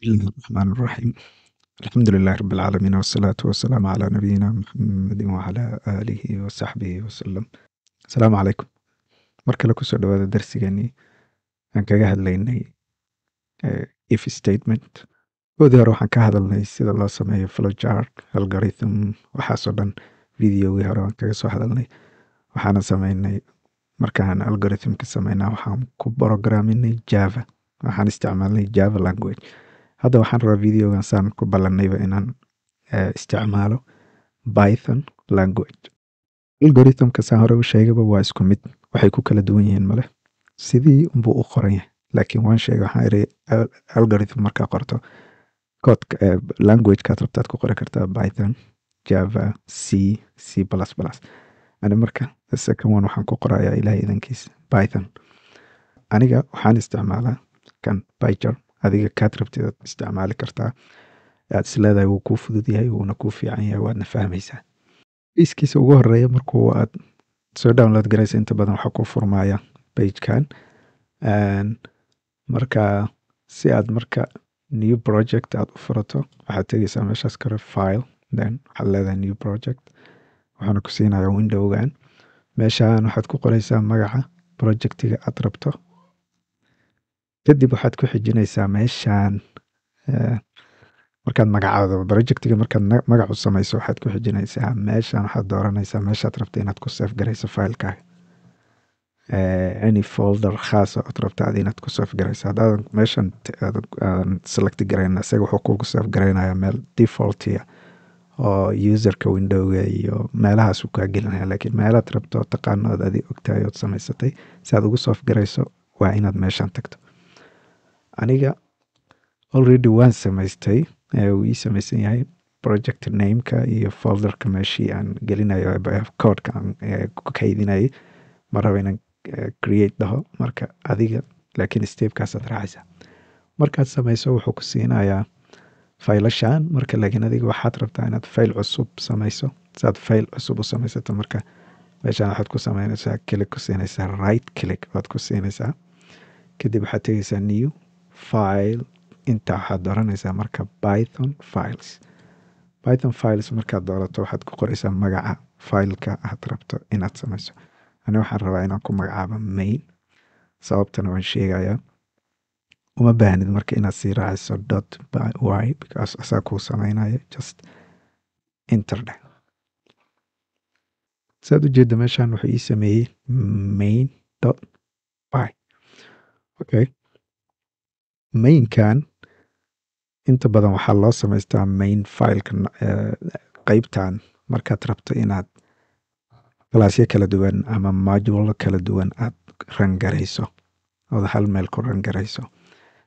bismillahi raxmaani raxiim alxamdulilahi rab alcaalamiin wasalaatu wasalaamu calaa nabiyina muxamedin wacalaa aalihi wasaxbihi wasalam asalaamu calaykum mar kale kusoo dhawaada darsigeenii aan kaga hadlaynay eh, if statement boodii hore waxaan ka hadalnay sida loo sameeyo flojard algorithm waxaasoo dhan videogii hore waan kaga soo hadalnay waxaana sameynay markaan algorithmka sameynaa waxaan ku brogaraminay java waxaan isticmaalnay java language hadda waxaan rabaa videogan saan ku ballanayba inaan eh, isticmaalo python language algorithmka saan hore u sheegayba waa isku mid waxay ku kala duwan yihiin male sidii unbuu u qoran yahay laakiin waan sheegay waxaan iri algorithm markaa qorto codka eh, languagekaad rabtaad ku qori kartaa python java c c plus plus ani marka second waxaan ku qorayaa ilahay idankiisa python aniga waxaan isticmaalaa kan bygerm adiga kaad rabtid isticmaali kartaa aad isleedahay wuu kuu fududyahay wuuna kuu fiican yahay waadna fahmaysaa iskiisa ugu horeeya markuu aad soo download garaysa inta badan waxaa kuu furmaaya bagekan marka si aad marka new project aad u furato waxaad tegeysaa meeshaas kore file then waxaad leedahay new project waxaana ku siinaya windowgan meeshaan waxaad ku qoreysaa magaca projectiga aad rabto kadib waxaad ku xijinaysaa meeshaan markaad magacaada projectiga markaad magacu samayso waxaad ku xijinaysaa meeshaan waxaad dooranaysaa meeshaad rabta inaad ku seefgarayso failkaaga any folder khaasa ood rabta inaad ku seefgarayso haddaadan meeshan aadan select garayn isaga wuxuu kugu seefgaraynaya meel defaultia oo userka windowga iyo meelahaasuu kaa gelinaya laakiin meelaad rabto oo taqaano ood adi ogtahay ood samaysatay si aad ugu soofgarayso waa inaad meeshaan tagto aniga already waan samaystay uu ii samaysan yahay project nameka iyo folderka meeshii aan gelinayo codeka aan kaydinayay ma raba inaan create dhaho marka adiga laakiin stepkaasaad raacaysaa markaad samayso wuxuu ku siinayaa faylashan marka laakiin adiga waxaad rabtaa inaad fayl cusub samayso saad fayl cusub u samaysato marka meeshaan waxaad ku sameyneysaa click ku siinaysaa right click waad ku siinaysaa kadib waxaad tegeysaa new file inta waxaad dooranaysaa marka python files python files markaad doorato waxaad ku qoraysaa magaca fileka aad rabto inaad sameyso ani waxaan rabaa inaan ku magacaabo main sababtana waan sheegayaa uma baahnid marka inaad sii raaciso dot y because asaa kuu sameynaya just interdhe saad ujeedda meeshan wuxuu ii sameeyey main dot y okay main inta badan waxaa loo samaystaa main fileka eh, qeybtan markaad rabto inaad classya kala duwan ama modulo kala duwan aad rangarayso ood hal meel ku rangarayso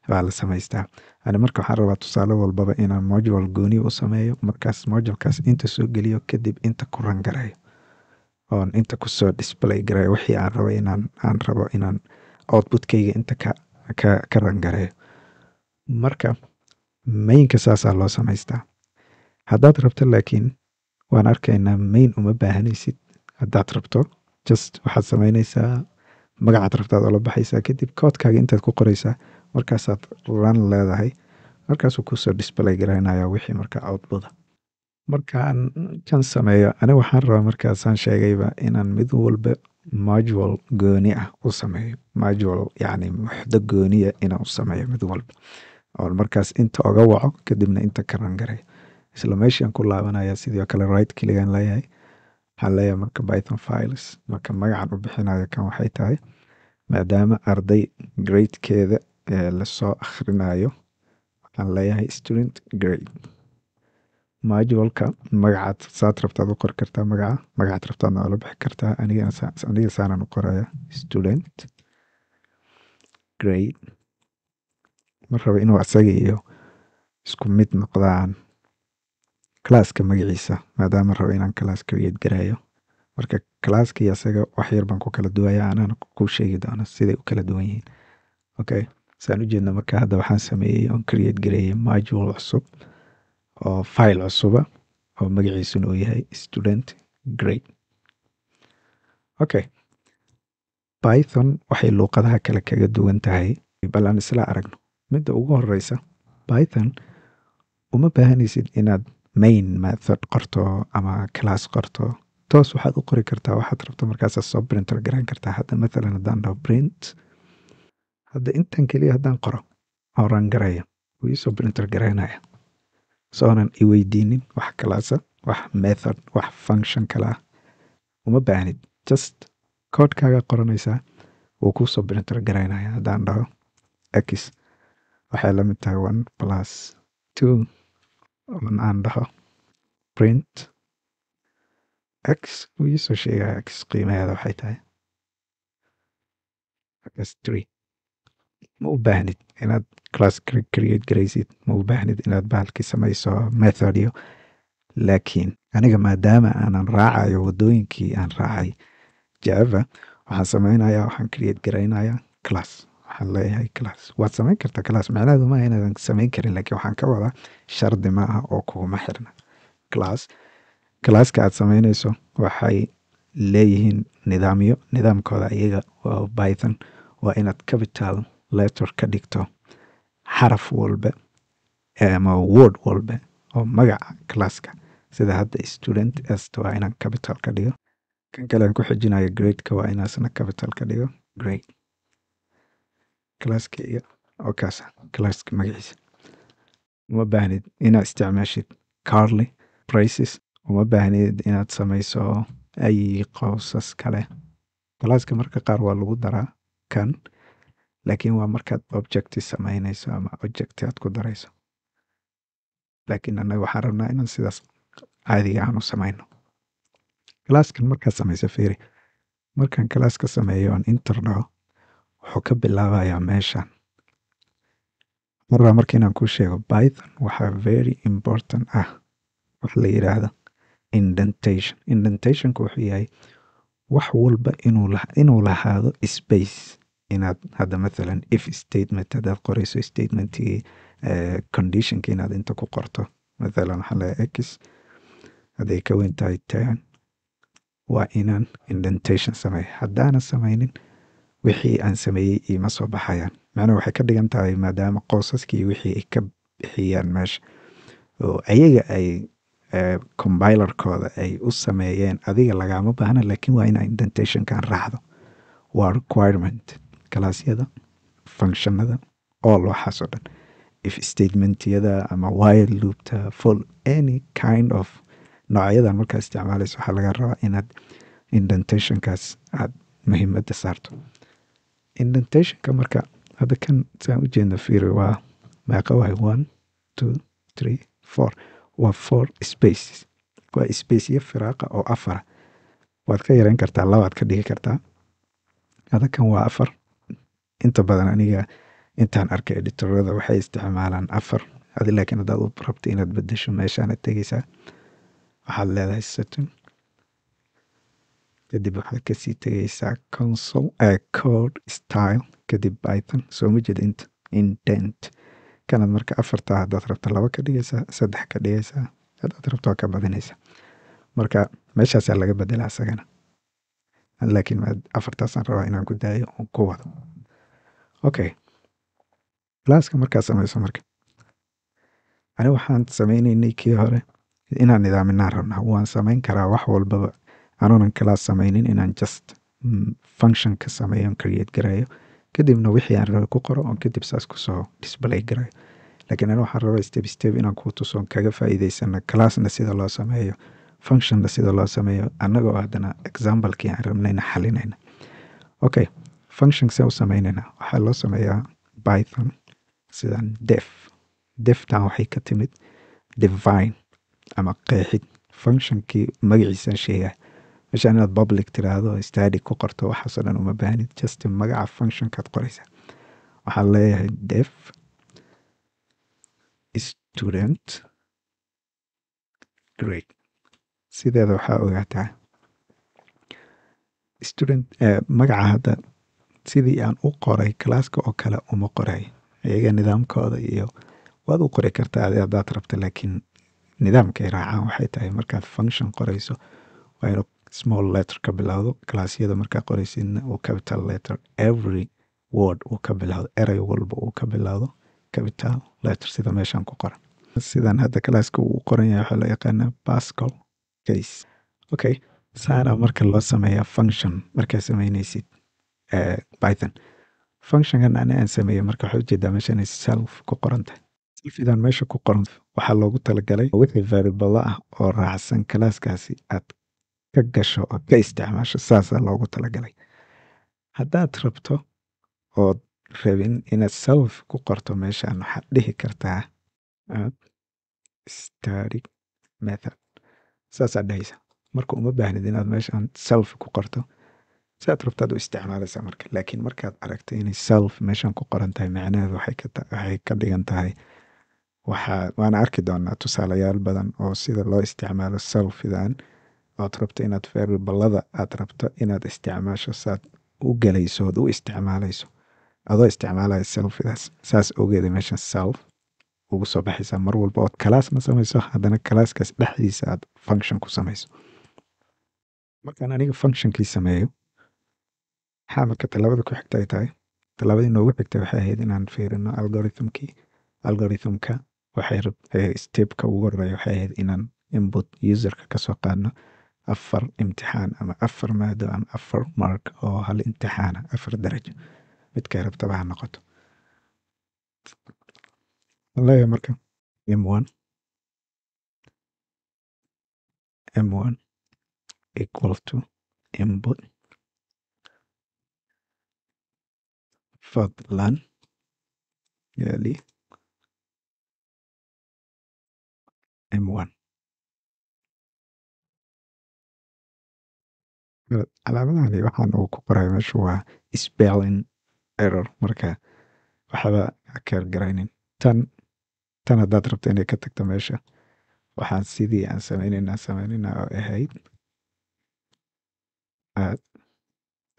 baa la samaystaa ani marka waxaan rabaa tusaale walbaba inaan modul gooni u sameeyo markaas modulkaas inta soo geliyo kadib inta ku rangarayo oon inta kusoo display garayo wixii aan rabo inaan rabo inaan outputkeyga inta ka rangareeyo marka maynka saasaa ah loo samaystaa haddaad rabto laakiin waan arkaynaa mayn uma baahanaysid haddaad rabto just waxaad samaynaysaa magacaad rabtaad ola baxaysaa kadib koodkaaga intaad ku qoraysaa markaasaad run leedahay markaasuu kusoo disbalay garaynaya wixii markaa outbuda markaan kan sameeyo ani waxaan rabaa markaasaan sheegayba inaan mid walba majual gooni ah u sameeyo majual yani muxdo gooniya inaan u sameeyo mid walba oon markaas inta oga waco kadibna inta karangaray isla meeshaan ku laabanaya sidoo kale right kligan leeyahay waxaan leeyahay marka python files marka magacan u bixinayo kan waxay tahay maadaama arday gradekeeda eh, lasoo akhrinayo waxaan leeyahay student grade majolka magacaad saad rabtaad u qori kartaa magaca magacaad rabtaadna ola bixi kartaa aniga saanan u qoraya student grade ma rabo inuu asaga iyo isku mid noqdaan kalaaska magaciisa maadaama rabo inaan kalaaska uyadgaraayo marka kalaaskii asaga waxyar baan ku kala duwaya anaan ku sheegi doono siday u kala duwan yihiin okay saan ujeedna marka hadda waxaan sameeyey oon create gareeyey module cusub oo file cusuba oo magaciisuna uu yahay student grade okay python waxay luuqadaha kale kaga duwan tahay bal aan isla aragno Mida ugu horeysa python uma baahaneysid inaad main method qorto ama class qorto toos waxaad u qori kartaa waxaad rabto markaasaa soo printer garan kartaa hadda mathalan haddaan dhaho print hadda intan keliya haddaan qoro oo run gareeyo wuu printer gareynaya soonan i wax classa wax method wax function kale uma baahnid just koodhkaagaa qoranaysaa wuu kuusoo printer gareynaya haddaan dhaho x waxeey lamid tahay one plus two oo aan daho print x wuu ii soo sheegaya x qiimaheeda waxay tahay markaas three ma u baahnid inaad class create garaysid ma u baahnid inaad bahalkii samayso method iyo laakiin aniga maadaama aanan raacayo waddooyinkii aan raacay java waxaan sameynayaa waxaan create garaynayaa class waxaan leeyahay class waad sameyn kartaa class micnaheedu maaha inaadan sameyn karin laakiin waxaan ka wadaa shardi ma oo kuguma xirna class classka aad sameyneyso waxay leeyihiin nidaamyo nidaamkooda iyaga oo python waa inaad capital letter ka dhigto xaraf walba ama word walba oo magaca classka sida hadda student st waa inaan capital ka dhigo kan kalean ku xijinayo gradeka waa inaasna capital ka dhigo grade Classkeyga oo kaas ah classka magaciisa uma baahnid inaad isticmaashid carly braces uma baahnid inaad samayso ay qowsas kale classka marka qaar waa lagu daraa kan laakiin waa markaad objecti samaynayso ama objecti aad ku darayso laakiin annaga waxaan rabnaa inaan sidaas caadiga aanu u samayno classkan markaad samayso fiiri markaan classka sameeyo aan inter dhaho wuxuu ka bilaabayaa meeshan mar marka inaan kuu sheego python waxaa very important ah wax la yidhaahdo indentation indentationka wuxuu yahay wax walba inuu lahaado space inaad hadda mathalan if statement haddaad qoreyso statementkii eh, conditionka inaad inta ku qorto mathalan waxaa laga x hadday ka weyn tahay ten waa inaan indentation sameeya haddaana sameynin wixii aan sameeyey iima soo baxayaan macnuu waxay ka dhigan tahay maadaama qoosaskii wixii ay ka bixiyaan meesha oo ayaga ay eh, combilerkooda ay u sameeyeen adiga lagaama baahna laakiin waa inaa indentationkan raacdo waa requirement kalaasyada functionada all waxaasoo dhan if statementyada ama wild loopta full any kind of noocyadan markaa isticmaalaysa waxaa laga rabaa inaad indentationkaas aada muhiimada saarto indentation marka hadda kan saan u jeedna fiiri waa meeqa waay one two three four waa four spaces waa spaceyo firaaqa oo afara waad ka yareyn kartaa labaad ka dhigi kartaa kan waa afar inta badan aniga intaan arkay editorada waxay isticmaalaan afar adi laakiin haddaad u rabto inaad bedesho meeshaana tegeysaa waxaad leedahay satin kadib waxaad kasii tegaysaa console eh, code style kadib python soo ma jeeda inta kana marka afartaa haddaad rabto laba ka dhigaysaa saddex ka dhigaysaa haddaad rabto ka badinaysaa marka meeshaasaa laga bedelaa isagana laakiin afartaasaan rabaa inaan ku daayo oon ku wado okay laaska markaa samayso marka ani waxaan sameyneynay kii hore inaan nidaaminaan rabnaa waan samayn karaa wax walbaba anoonan class sameynin inaan just mm, function ka sameeyo create garaayo kadibna wixii aan rabe ku qoro oo kadib saas kusoo display garaayo laakiin ana waxaan rabaa step step inaan kuu tuso kaga faa'iideysano classna sida loo sameeyo functionna sida loo sameeyo annagoo haddana examplekii aan rabnayna xalinayna okay function see u sameynaynaa waxaa loo sameeyaa python sidaan def deftan waxay ka timid divine ama qeexid functionkii magaciisaan sheegaa meesha inaad public tiraahdo study ku qorto waxaasoo dhan uma baahnid just magaca functionkaad qoraysa waxaa leeyahay def student grade sideeda waxaa ogaataa student magaca hadda sidii aan u qoray classka oo kale uma qoray iyaga nidaamkooda iyo waad u qori kartaa adi haddaad rabto laakiin nidaamkay raacaan waxay tahay markaad function qorayso waa small letter ka bilowdo kalaasyada markaa qoreysidna uu capital letter every word uu ka bilowdo erey walba uu ka bilowdo capital letter sida meeshaan ku qoran sidan hadda kalaaska uu qoran yahay waxaa loo yaqaanaa pascal case okay saana marka loo sameeya function markaa sameyneysid eh, python functionkan ani aan sameeyey marka waxaa ujeedaa meeshan self ku qoran tahay selfidan meesha ku qoran waxaa loogu talagalay wixii variable ah oo raacsan kalaaskaasi aad ka gasho oo ka isticmaasho saasaa loogu talagalay haddaad rabto ood rabin inaad self ku qorto meeshan waxaad dhihi kartaa static method saasaad dhahaysa marka uma baahnid inaad meeshaan self ku qorto saad rabtaad u isticmaalaysaa marka laakiin markaad aragto inay self meeshan ku qoran tahay macnaheedu waxay ka dhigan tahay waana arki doonaa tusaalayaal badan oo sida loo isticmaalo selfidan ood rabto inaad fayrballada aad rabto inaad isticmaasho saad u galayso ood u isticmaaleyso adoo isticmaalaya selfidaas saas ogeeda meeshan self ugu soo baxaysaa mar walba ood kalaasna samayso haddana kalaaskaas dhexdiisa aad function ku samayso markaan aniga functionkii sameeyo maxaa marka ku xigta ay tahay talaabadii noogu xigtay waxay ahayd inaan fiirino algorithmkii algorithmka waxay eh, stepka ugu horeeya waxay ahayd inaan input userka kasoo qaadno أفر امتحان أم أفر مادة أم أفر مارك أو هل امتحان أفر درجة بتكرب تبع النقط الله يا مركب M1 M1 equal to input فضلا يلي M1 calaamadahani waxaan uu ku qoray meeshu waa spelling error marka waxba keer garaynin tan tan haddaad rabto inay ka tagto meesha waxaan sidii aan sameyneynaa sameyneynaa oo ahayd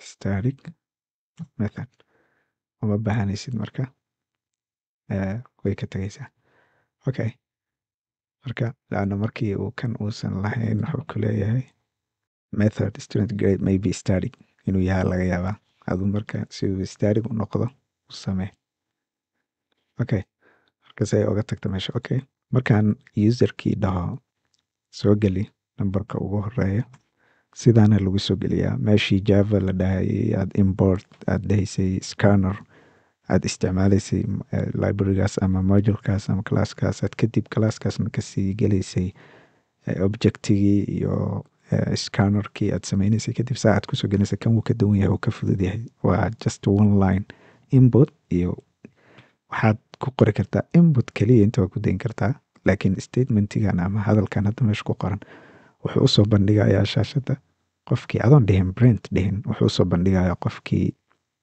static method uma baahanaysid marka way ka tegeysaa okay marka laana markii uu kan uusan lahayn wuxuu ku leeyahay method student guide may be static inuu yahay laga yaabaa aduu marka siduu static u noqdo u samee okay marka si ay oga meesha okay markaan userkii dhaho soo geli nambarka ugu horeeya sidaana lagu soo geliyaa meeshii java la dhahayay aada import aada dhahaysay scanner aada isticmaalaysay eh, librarygaas ama modulekaas ama classkaas aad kadib classkaasna kasii gelaysay eh, objectigii iyo scannerkii aad sameyneysa kadib saa aad kusoo gelinaysa kan wuu ka duwan yahay oo ka fudud yahay waa just one line input iyo waxaad ku qori kartaa input keliya inta waa ku dayn kartaa laakiin statementigan ama hadalkan hadda meesha ku qoran wuxuu usoo bandhigayaa shaashada qofkii adoon dhihin brent dhihin wuxuu usoo bandhigayaa qofkii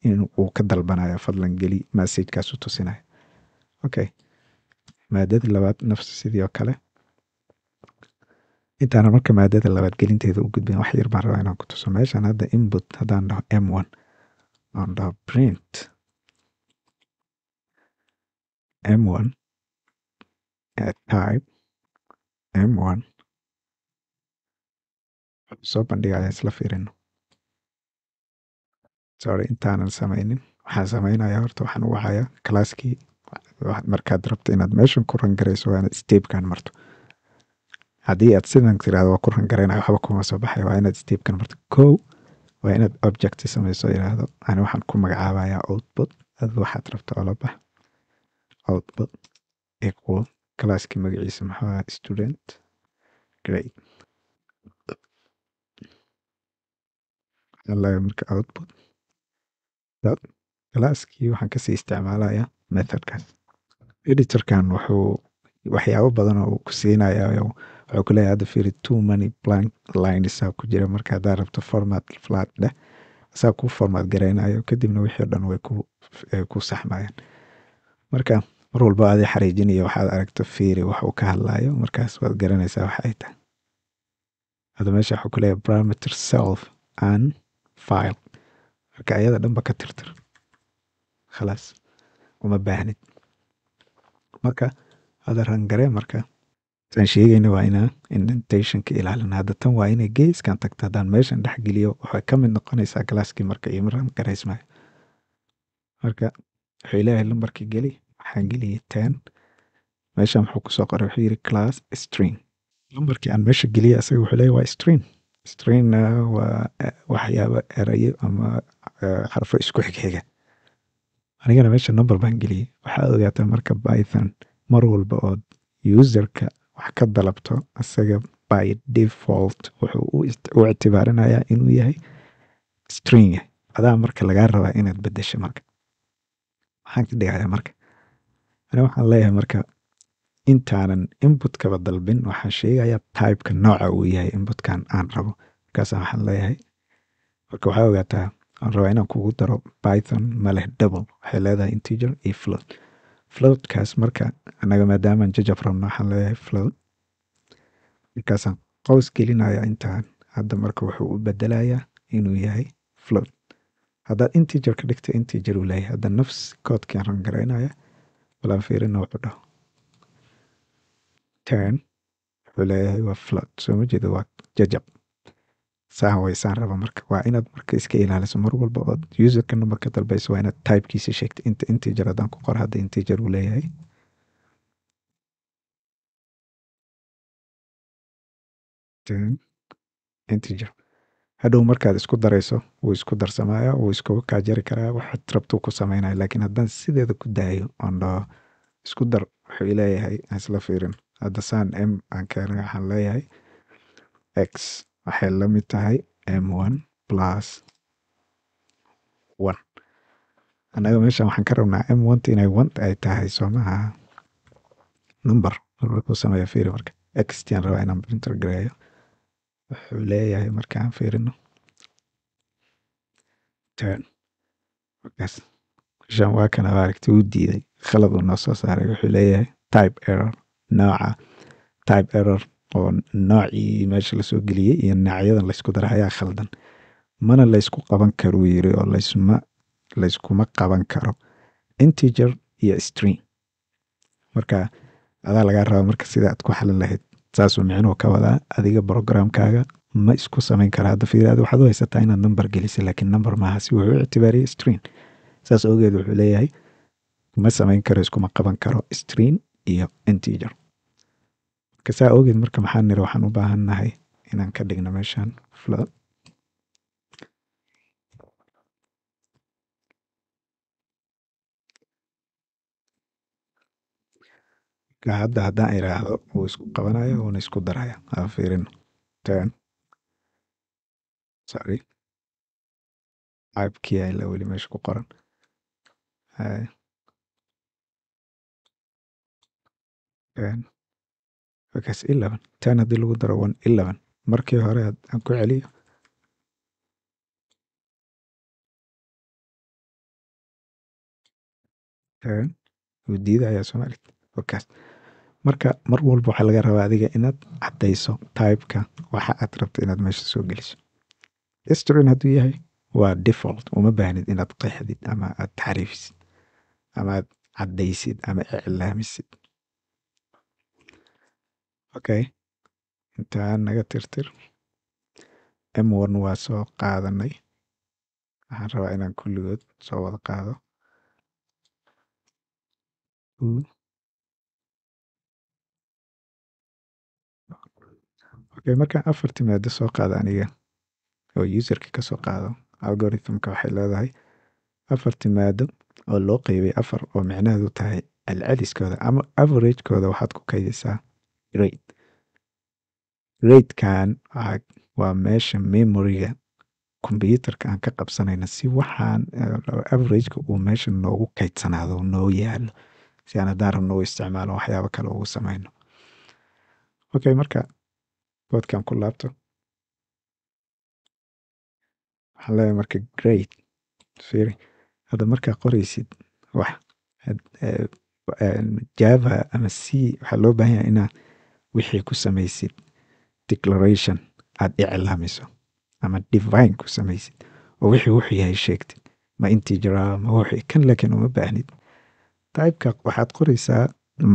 in ka dalbanayo fadlan geli masajkaas u tusinaya okay maadada labaad nafsi sidii oo kale intaanan marka maadada labaad gelinteeda u gudbin wax yar baan rabaa inaan ku tuso meeshan hadda input haddaan dhaho m one aan dhaho print m one type m one soo bandhigaya isla fiirino sorry intaanan samaynin waxaan samaynaya horta waxaan u wacayaa classkii markaad rabto inaad meeshan ku rangarayso waana stepkan marto haddii aad sidan tirado waa kuran garana waxba kuma soo baxay waa inaad stepkan marta ko waa inaad object samayso irahdo ani waxaan ku magacaabaya output ad waxaad rabta ola bax output equal classki magaciisa maxaa student grade waxalaga marka output dad classkii waxaan kasii isticmaalaya methodkaas editorkan wuxuu waxyaabo badan oo ku siinaya wuxuu kuleeyahy hadda fiiri two money plan line ku jira marka haddaa rabto format flat dheh asaa kuu format gareynayo kadibna wixii dhan way ku saxmayaan marka mar walba adi xariijinaya waxaad aragto fiiri wax uu ka hadlayo markaas waad garanaysaa wax tahay hadda meesha waxuu kuleeyahy parameter self and file marka ayada dhanba ka tirtir khalaas uma baahnid marka hadda rangaree marka tan sheegayna waa inaa indentation ka ilaalina hadda tan waa inay geeskan tagto haddaan meeshan dhex geliyo waxay ka mid noqonaysaa galaaskii marka iyo maraan garaysmayo marka wuxuu ilaahay lambarkii geli waxaan geliyay ten meeshan wuxuu kusoo qoray wuxuu yiri class string lambarkii aan meesha geliyay asaga wuxuu leeyahy waa string stringna waa eh, waxyaaba erayo ama eh, xarfo isku xigxiga anigana meesha number baan geliyey waxaa ogaataa marka python mar walba ood userka wax ka dalabto asaga by default wuxuu u ictibaarinayaa inuu yahay string adaa marka lagaa rabaa inaad bedesho marka maxaan ka dhigaya marka ani waxaan leeyahay marka intaanan inbutkaba dalbin waxaan sheegaya typeka nooca uu yahay inbutkan aan rabo markaasa waxaan leeyahay marka waxaa ogaataa waan rabaa inaan kugu daro python maleh leh double waxay leedahay integer iyo float floodkaas marka anaga maadaamaan jajab rabno waxaan leeyahay flood markaasaan qows gelinaya intaan hadda marka wuxuu u bedelayaa inuu yahay flood haddaad intiijar ka dhigta intiijar uu leeyahay hadda nafs koodkiaan rangaraynaya balaan fiirina wuxuu dhaho ten wuxuu leeyahay waa flood soo ma jeeda waa jajab Saa way saan raba marka waa inaad marka iska ilaaliso mar walba ood userka nambarka dalbayso waa inaad typekiisa sheegta inta integer haddaan ku qor hadda integer uu leeyahay integer hadhow markaad isku darayso wuu isku darsamaya wuu iskugu kaa jari karaa waxaad rabtuu ku sameynaya laakiin haddaan sideeda ku daayo oon dhaho isku dar wuxuu ileeyahay isla fiirin hadda saan m aan keenay waxaan leeyahay x waxay la mid tahay m1 plus one annaga meeshan waxaan ka rabnaa m t inay oneta ay tahay soo number number ku sameeya fiiri marka xtian raba inaan printer gareeyo wuxuu leeyahay markaan fiirino ten markaas shan waa kana waa aragti uu diiday khalad uu noo soo saaray wuxuu leeyahay type error nooca type error oo noocii meesha lasoo geliyey iyo naacyadan laysku dara ayaa khaldan mana laysku qaban karu yiri oo layskuma qaban karo integer iyo string marka adaa lagaa rabaa marka sida aad ku xalin lahayd saasuu micnuhu ka wadaa adiga brogramkaaga ma isku samayn kara hadda fiiri waxaad u haysataa inaad number gelisa laakiin number maaha si wuxuu ictibaariyey string saas awgeed wuxuu leeyahay ma samayn karo iskuma qaban karo string iyo integer saa ogeed marka maxaa nira waxaan u baahannahay inaan ka dhigno meeshan flood hadda haddaan iraahdo wuu isku qabanaya wuuna isku daraya aan fiirino ten sorry caabkii ilaa weli meesha ku qoran ten markaas eleven tan haddii lagu daro one eleven markii hore aan ku celiyo wuu diidayaa soomaalit warkaas marka mar walba waxaa laga rabaa adiga inaad caddayso typeka waxa aad rabto inaad meesha soo geliso strin hadduu yahay waa default uma baahnid inaad qeexdid ama aad taxriifisid ama aad caddaysid ama iclaamisid Okay inta naga tirtir M-worn waan soo qaadanay waxaan rabaa inaan kulligood soo wada qaado markaan afarta maado soo qaado aniga oo userka kasoo qaado algorithmka waxay leedahay afarta maado oo loo qeybay afar oo micnaheedu tahay celceliskooda ama averagekooda waxaad ku kaydisaa RAID ,Raidkaan ah, waa meesha memoryga kombyutarka aan ka qabsaneyno si waxaan eh, average uu meesha noogu kaydsanaado noo yaalo si aan hadaan rabno u isticmaalo waxyaabo kale ugu sameyno ok marka koodkan ku laabto waxaan leeyahay marka RAID fiiri hadda markaa qoreysid wax eh, eh, java ama c waxaa loo baahan yahay inaad wixii ku samaysid declaration aad iclaamiso ama divine ku samaysid oo wixii wuxuu yahay sheegtid ma intii jiraa ma wuxii kan laakiin uma baahnid taybka waxaad qoreysaa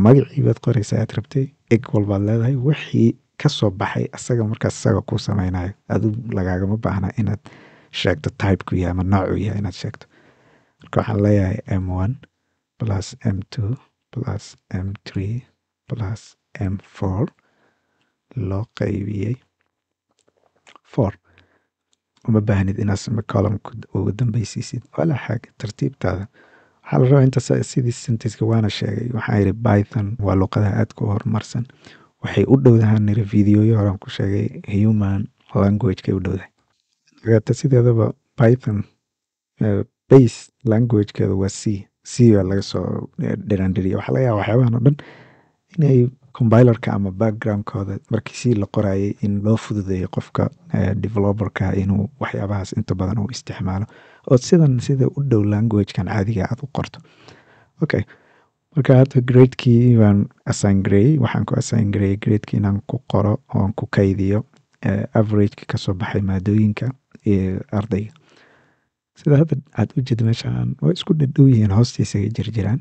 magacii baad qoraysaa aad rabtay eg walbaad leedahay wixii kasoo baxay asaga markaas isaga ku samaynayo adu lagaagama baahna inaad sheegto typeku yahay ama noocuu yahay inaad sheegto marka waxaan leeyahay m one plus m two plus m three plus M4 loo qaybiyey 4 uma baahnid inaad same columnka ugu dambeysiisid walaa xaaga tartiibtaada waxaa la rabaa inta sidii syntaxka waana sheegay waxaa yidhi python waa luqadaha aadka u horumarsan waxay u dhowdahan niri fiidiyoyo horean ku sheegay human languagekay u dhowdahay laakiin sideedaba python eh, base languagekeeda waa c c baa laga soo eh, dherandheriya waxaa laga yaabaa waxyaabahan oo dhan inay combilerka ama backgroundkooda markii si la qorayay in loo fududeeyo qofka eh, develoberka inuu waxyaabahaas inta badan uu isticmaalo ood sidan sida u dhow languagekan caadiga aad u qorto okay marka hadda gradekii baan assign waxaan ku assign gradekii inaan ku qoro oon ku kaydiyo eh, averageka kasoo baxay maadooyinka iyo eh, ardayga sida hadda aad u jeed meeshaan way isku dhadhow yihiin hoostiisa jirjiraan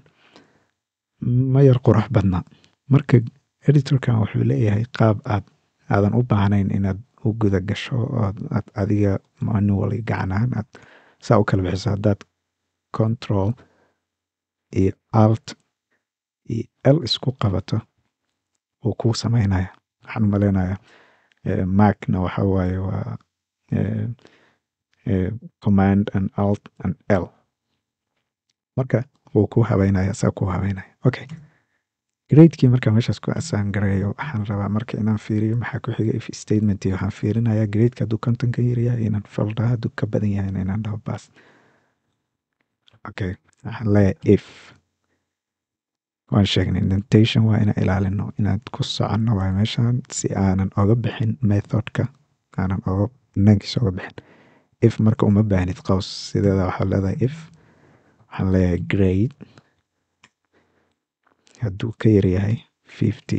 ma yar qurux badna marka editorkan wuxuu leeyahay qaab aad aadan u baahnayn inaad u guda gasho oad adiga manually gacan aad saa u kala bixiso haddaad control iyo alt iyo l isku qabato wuu kuu sameynaya waxaan umaleynaya macna waxa waaye waa command and alt and l marka wuu kuu habeynaya saa kuu habeynaya okay gradekii markaa meeshaas ku asaan garayo waxaan rabaa marka inaan fiiriyo maxaa ku xiga if statement waxaan fiirinaya gradeka hadduu konton ka yaryahay inaan falda hadduu ka badan yahay inaan dhaho bas okay waxaan leeyahay if waan sheegnay indentation waa inaan ilaalino inaad ku soconno waay meeshaan si aanan oga bixin methodka aanan oga banaankiisa oga bixin if marka uma baahnid qaws sideeda waxaa leedahay if waxaan leeyahay grade hadduu ka yaryahay fifty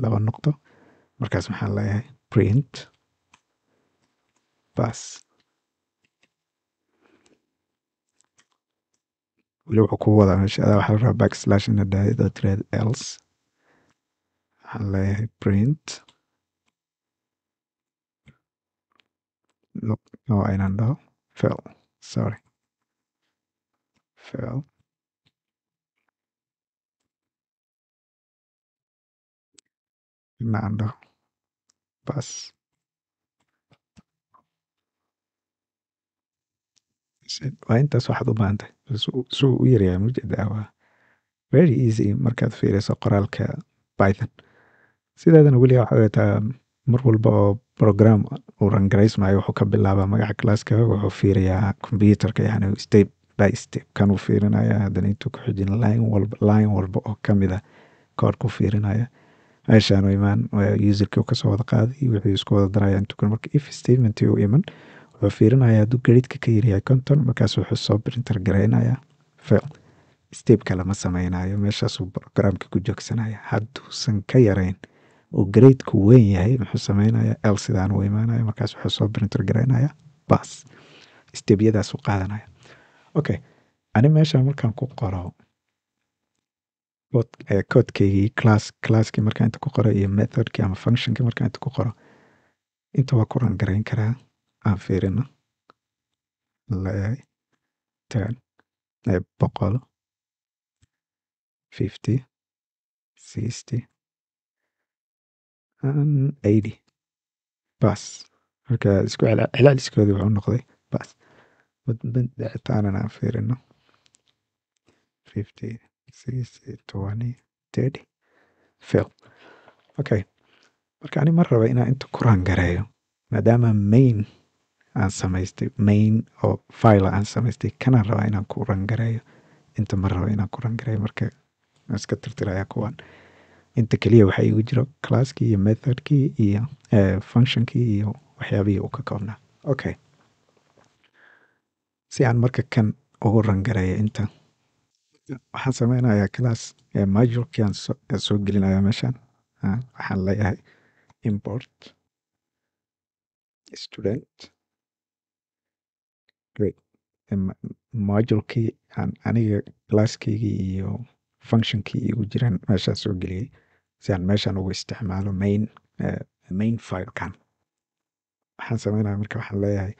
laba noqdo markaas maxaan leeyahay print bas weli wuxuu kuu wadaa meesha adaa waxaa la rabaa backslash ina dhahday dad red else waxaan leeyahay print no aynan dhaho fail sorry fail Nada. Paz. waa intaas waxaad u baahan tahay suu u yaryahay mujeedaa waa very easy markaad fiiriso qoraalka python sideedana weligaa waxaa weetaa um, mar walba oo program uu rangaraysmayo wuxuu ka bilaabaa magaca classka wuxuu fiiriyaa computerka yani step by step kanuu fiirinaya hadana intuu ku xijin line walba line walba oo kamida koodh ku fiirinaya meeshaan u imaan userkii kasoo wada qaaday wixii isku wada darayaan tukan marka if statement u iman wuxuu fiirinayaa hadduu garidhka ka yaryahay conton markaas wuxuu soo printer gareynayaa step kale ma sameynayo meeshaasuu programka ku joogsanaya hadduusan ka yareyn oo gareydku weyn yahay muxuu sameynaya el sidaan u imaanaya markaas wuxuu soo printer gareynaya bas stebyadaasu qaadanaya okay ani meeshaan markaan ku qoro E, class classkii markaa inta ku qoro iyo methodkii ama functionkii markaa inta ku qoro inta waa ku rangarayn karaa aan fiirino ten e, boqol fifty sixty eighty bas marka isku celceliskoodii wuxuu noqday bas wadba dacitaanan aan fiirino fifty sideed iyo tobanee eh, marka ani mar raba inaan inta ku rangareeyo maadaama main aan samaystay main oo file aan samaystay kana raba inaan ku rangareeyo inta mar raba inaan ku rangareeyo marka iska tirtirayaa kuwan inta keliya waxaa igu jiro classkii iyo methodkii iyo functionkii iyo waxyaabihii uu ka koobnaa okay si aan marka kan ugu rangareeyo inta Waxaan sameynaya class majorki aan soo gelinaya meeshan waxaan leeyahay import student majorki aniga classkeygii iyo functionkii igu jiran meeshan soo geliyay si aan meeshan ugu isticmaalo main filekan waxaan sameynaya marka waxaan leeyahay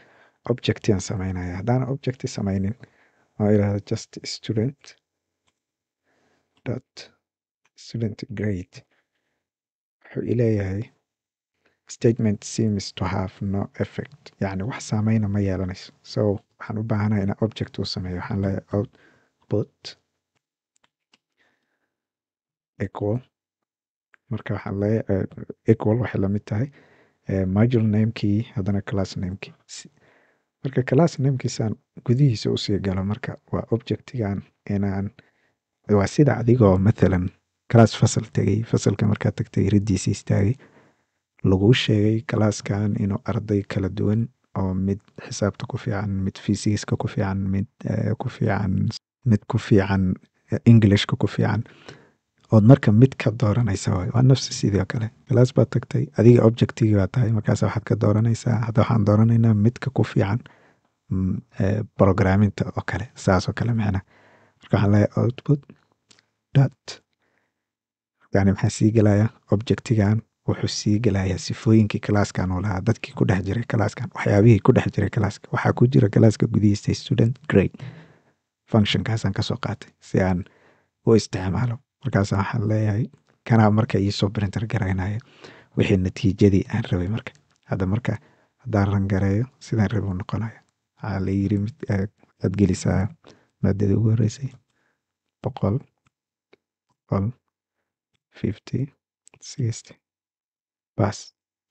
objecti aan sameynaya haddaan object sameynin waxaa yirahdaa just student. Student grade wuxuu ileeyahay Statement seems to have no effect yacni wax saameyna ma yeelanayso so waxaan u baahanahay inaan object uu sameeyo waxaan leeyahay output equal marka waxaan leeyahay equal waxay lamid tahay module namekii haddana class namekii marka class namekiisaan gudihiisa usii galo marka waa objectigan inaan waa sida adigoo maalan class fasal tegay fasalka markaa tagtay radiisa istaagay laguu sheegay kalaaskan inuu arday kala duwan oo mid xisaabta ku fiican mid fysiska ku fiican mid ku fiican mid ku fiican englishka ku fiican ood marka mid ka dooranaysa waay waa nafsi sidoo kale kalaas baad tagtay adiga objectigii baa tahay markaas waxaad ka dooranaysaa hadda waxaan dooranaynaa midka ku fiican programminta oo kale saasoo kale macnaa marka waxaan leeyahay output yani maxaa sii gelaya objectigan wuxuu sii gelayaa sifooyinkii kalaaskan oo lahaa dadkii ku dhex jiray kalaaskan waxyaabihii ku dhex jiray kalaaska waxaa ku jira kalaaska gudihiisa student grade functionkaasaan kasoo qaatay si aan u isticmaalo markaasa waxaan leeyahay kanaa marka iisoo brinter garaynaya wixii natiijadii aan rabay marka hadda marka haddaan rangareeyo sidaan rabay noqonaya waxaa la yiri waxaad gelisaa maadadii ugu horeysay boqol boqol, fifty, sixty baas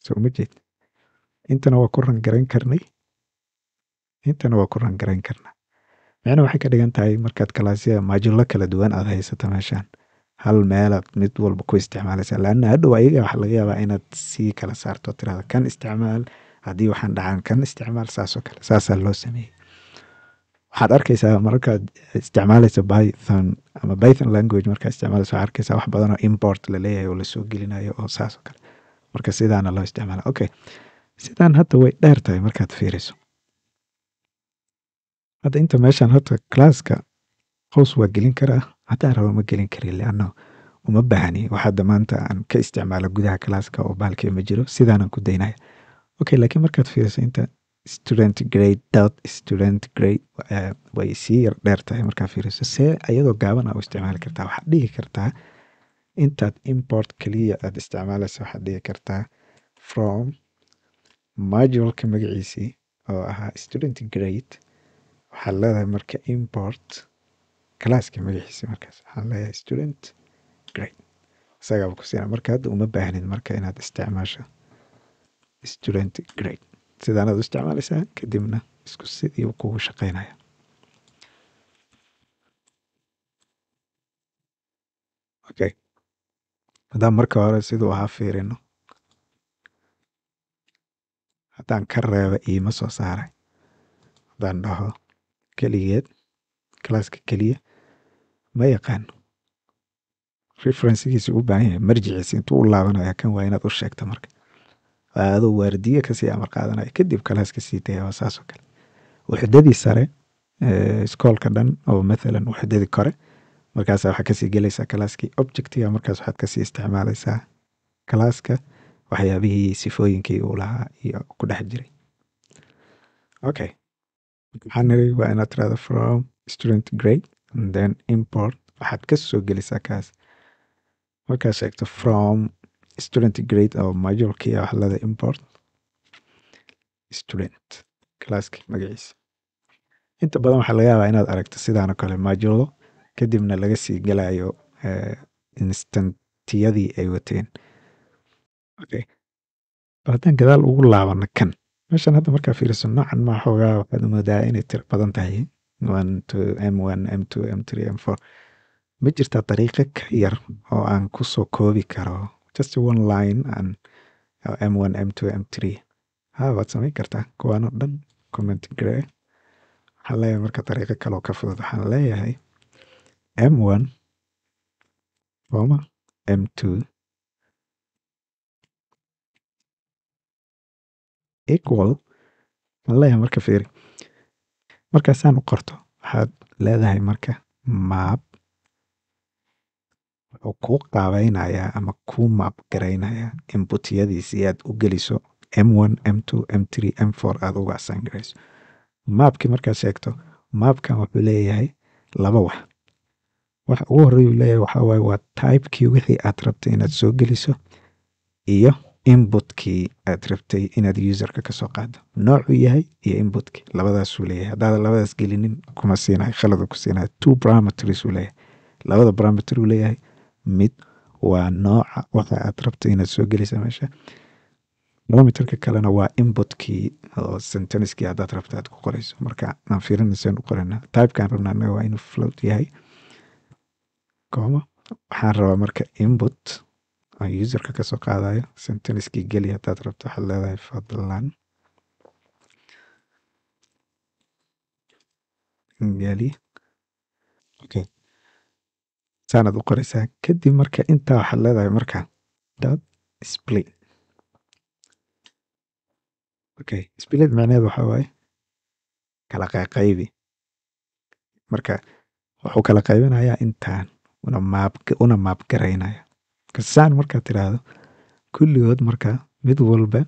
soo majeed intana waa ku rangarayn karnay intana waa ku rangarayn karnaa micna waxay ka dhigan tahay markaad kalaasya maajulo kala duwan aad haysato meeshaan hal meelaad mid walba ku isticmaalaysa laanna hadhow ayaga waxa laga yaabaa inaad sii kala saarto tirada kan isticmaal haddii waxaan dhacaan kan isticmaal saasoo kale saasaa loo sameeyey waxaad arkeysaa mararkaad isticmaaleyso python ama python language markaa isticmaaleyso waxaad arkeysaa wax badan import laleeyahay oo lasoo gelinayo oo saas oo kale marka sidaana loo isticmaala okay sidaan hadda way dheer tahay markaad fiiriso hadda inta meeshaan horta classka qows waa gelin karaa haddaan raba ma gelin karin leano uma baahni wax maanta aan ka isticmaalo gudaha classka oo baalkee ma jiro sidaanaan ku daynaya okay laakiin markaad fiiriso inta student grade dot student grade eh, way sii yar dheer tahay markaa fiiriso see ayadoo gaaban a u isticmaali kartaa waxaad dhihi kartaa intaad import keliya aad isticmaalaysa waxaad dhihi kartaa from majulka magaciisii oo ahaa student grade waxaad leedahay marka import calaaska magaciisi markaas waxaan leedahay student grade isagaaba ku siina marka hadda uma baahnin marka inaad isticmaasho student grade sidaanaad u isticmaalaysaa kadibna isku sidii kugu shaqeynaya haddaan marka hore siduu ahaa fiirino haddaan ka reeba iima soo saaray haddaan dhaho keligeed kalaaska keliya ma yaqaano referensigiisi u baahan yahay marjiciisi intuu u laabanaya kan waa inaad u sheegta marka aado waardiye kasii amar qaadanayo kadib kalaas kasii daya saasoo kale wuxudadii sare iskoolka dhan oo mathalan wuxudadii kore markaasa waxaa kasii gelaysaa kalaaskii objectiga markaas waxaad kasii isticmaalaysaa kalaaska waxyaabihii sifooyinkii uu lahaa iyo ku dhex jiray okay maxaa niri waa inaad tirahda from student grade and then import waxaad kasoo gelaysaa kaas markaad sheegto from student grade oo majolki wax ah lada import student classki magaciisa inta badan waxaa laga yaabaa inaad aragto sidaan oo kale majulo kadibna laga sii galayo eh, instantiyadii ay wateen haddaan gadaal ugu laabano kan meeshan hadda markaa fiiriso noocan maa xoogaa waxaad umoodaa inay tiro badan tahay m m m ma jirtaa dariiqo ka yar oo aan kusoo koobi karo just one line aan uh, m1 m2 m3 ah, haa waad sameyn kartaa kuwaano dhan comment garee waxaan leeyahay marka dariiqo kaloo ka fudud waxaan leeyahay m1 oma m2 equal waxaan leeyahay marka fiiri markaasaan u qorto waxaad leedahay marka map wuxuu kuu qaabaynayaa ama kuu maapgaraynayaa inbutyadiisii aad u geliso m one m two m three m four aad uga asaan garayso maabkii markaad sheegto maabkan wuxuu leeyahay laba wax waxa ugu horreyu leeyahay waxaa waaye waa tybekii wixii aad rabtay inaad soo geliso iyo inbutkii aad rabtay inaad userka kasoo qaado noocuu yahay iyo inbutkii labadaasuu leeyahay haddaada labadaas gelinin kuma siinayo khaladu ku siinayo two parameters uu leeyahay labada parameter uu leeyahay mid waa nooca waxa aad rabto inaad soo gelisa meesha mitarka kalena waa inbotkii oo sentenskii hadaad rabta aad ku qoreyso marka aan fiirinsaan u qorana tybekaan rabna anaga waa inuu float yahay koma waxaan rabaa marka inbot aan userka kasoo qaadayo sentenskii geli hadaad rabto waxaad leedahay fadlan geli okay saanaad u qoreysaa kadib marka intaa waxaad leedahay marka dot split okay split macneheed waxa waaye kala qaqaybi marka wuxuu kala qaybinayaa intaan una maab una maabgaraynaya saan markaa tiraahdo kulligood marka mid walba